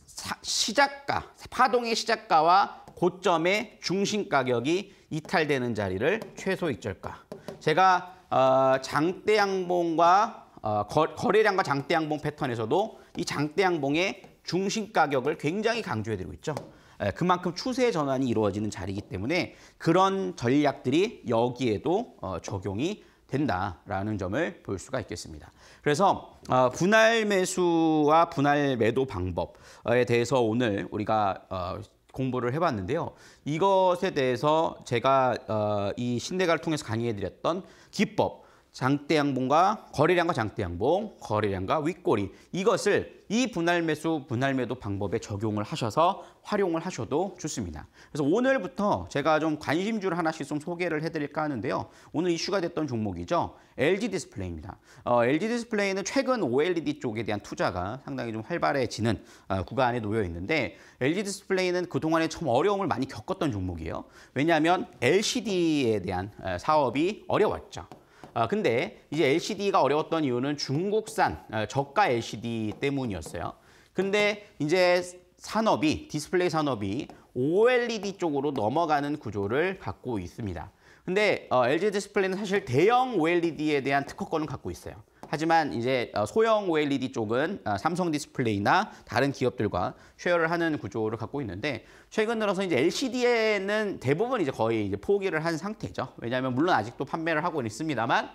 사, 시작가, 파동의 시작가와 고점의 중심 가격이 이탈되는 자리를 최소 익절가. 제가 어, 장대 양봉과 어, 거래량과 거 장대 양봉 패턴에서도 이 장대 양봉의 중심 가격을 굉장히 강조해드리고 있죠. 에, 예, 그만큼 추세 전환이 이루어지는 자리이기 때문에 그런 전략들이 여기에도 어, 적용이 된다라는 점을 볼 수가 있겠습니다. 그래서 어, 분할 매수와 분할 매도 방법에 대해서 오늘 우리가 어, 공부를 해봤는데요. 이것에 대해서 제가 어, 이 신대가를 통해서 강의해드렸던 기법, 장대양봉과 거래량과 장대양봉, 거래량과 윗꼬리 이것을 이 분할 매수 분할 매도 방법에 적용을 하셔서 활용을 하셔도 좋습니다. 그래서 오늘부터 제가 좀 관심주를 하나씩 좀 소개를 해드릴까 하는데요. 오늘 이슈가 됐던 종목이죠. LG 디스플레이입니다. 어, LG 디스플레이는 최근 OLED 쪽에 대한 투자가 상당히 좀 활발해지는 어, 구간에 놓여 있는데 LG 디스플레이는 그동안에 참 어려움을 많이 겪었던 종목이에요. 왜냐하면 LCD에 대한 어, 사업이 어려웠죠. 아, 근데 이제 LCD가 어려웠던 이유는 중국산 아, 저가 LCD 때문이었어요. 근데 이제 산업이 디스플레이 산업이 OLED 쪽으로 넘어가는 구조를 갖고 있습니다. 근데 어, LG 디스플레이는 사실 대형 OLED에 대한 특허권을 갖고 있어요. 하지만 이제 어, 소형 OLED 쪽은 어, 삼성 디스플레이나 다른 기업들과 쉐어를 하는 구조를 갖고 있는데 최근 들어서 이제 LCD에는 대부분 이제 거의 이제 포기를 한 상태죠. 왜냐하면 물론 아직도 판매를 하고 있습니다만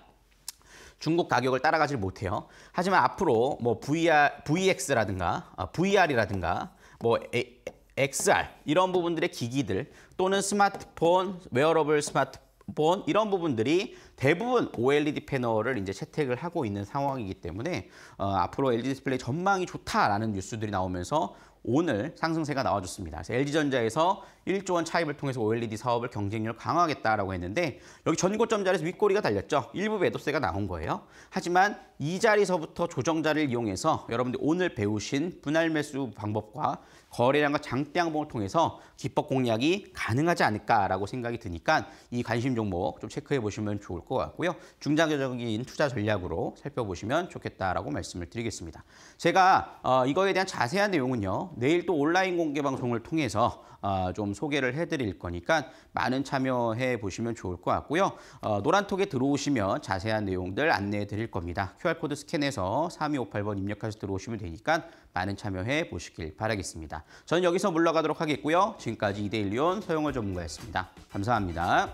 중국 가격을 따라가질 못해요. 하지만 앞으로 뭐 VR, VX라든가 어, VR이라든가 뭐 A, XR 이런 부분들의 기기들 또는 스마트폰, 웨어러블 스마트폰 이런 부분들이 대부분 OLED 패널을 이제 채택을 하고 있는 상황이기 때문에 어, 앞으로 LG e 디스플레이 전망이 좋다라는 뉴스들이 나오면서 오늘 상승세가 나와줬습니다. 그래서 LG전자에서 1조 원 차입을 통해서 OLED 사업을 경쟁력을 강화하겠다라고 했는데 여기 전고점 자리에서 윗꼬리가 달렸죠. 일부 매도세가 나온 거예요. 하지만 이 자리서부터 조정자를 이용해서 여러분들 오늘 배우신 분할 매수 방법과 거래량과 장대 양봉을 통해서 기법 공략이 가능하지 않을까라고 생각이 드니까 이 관심 종목 좀 체크해 보시면 좋을 것 같아요. 것 같고요. 중장기적인 투자 전략으로 살펴보시면 좋겠다라고 말씀을 드리겠습니다. 제가 어, 이거에 대한 자세한 내용은요. 내일 또 온라인 공개 방송을 통해서 어, 좀 소개를 해드릴 거니까 많은 참여해 보시면 좋을 것 같고요. 어, 노란톡에 들어오시면 자세한 내용들 안내해 드릴 겁니다. QR코드 스캔해서 3258번 입력해서 들어오시면 되니까 많은 참여해 보시길 바라겠습니다. 저는 여기서 물러가도록 하겠고요. 지금까지 이데일리온 서영호 전문가였습니다. 감사합니다.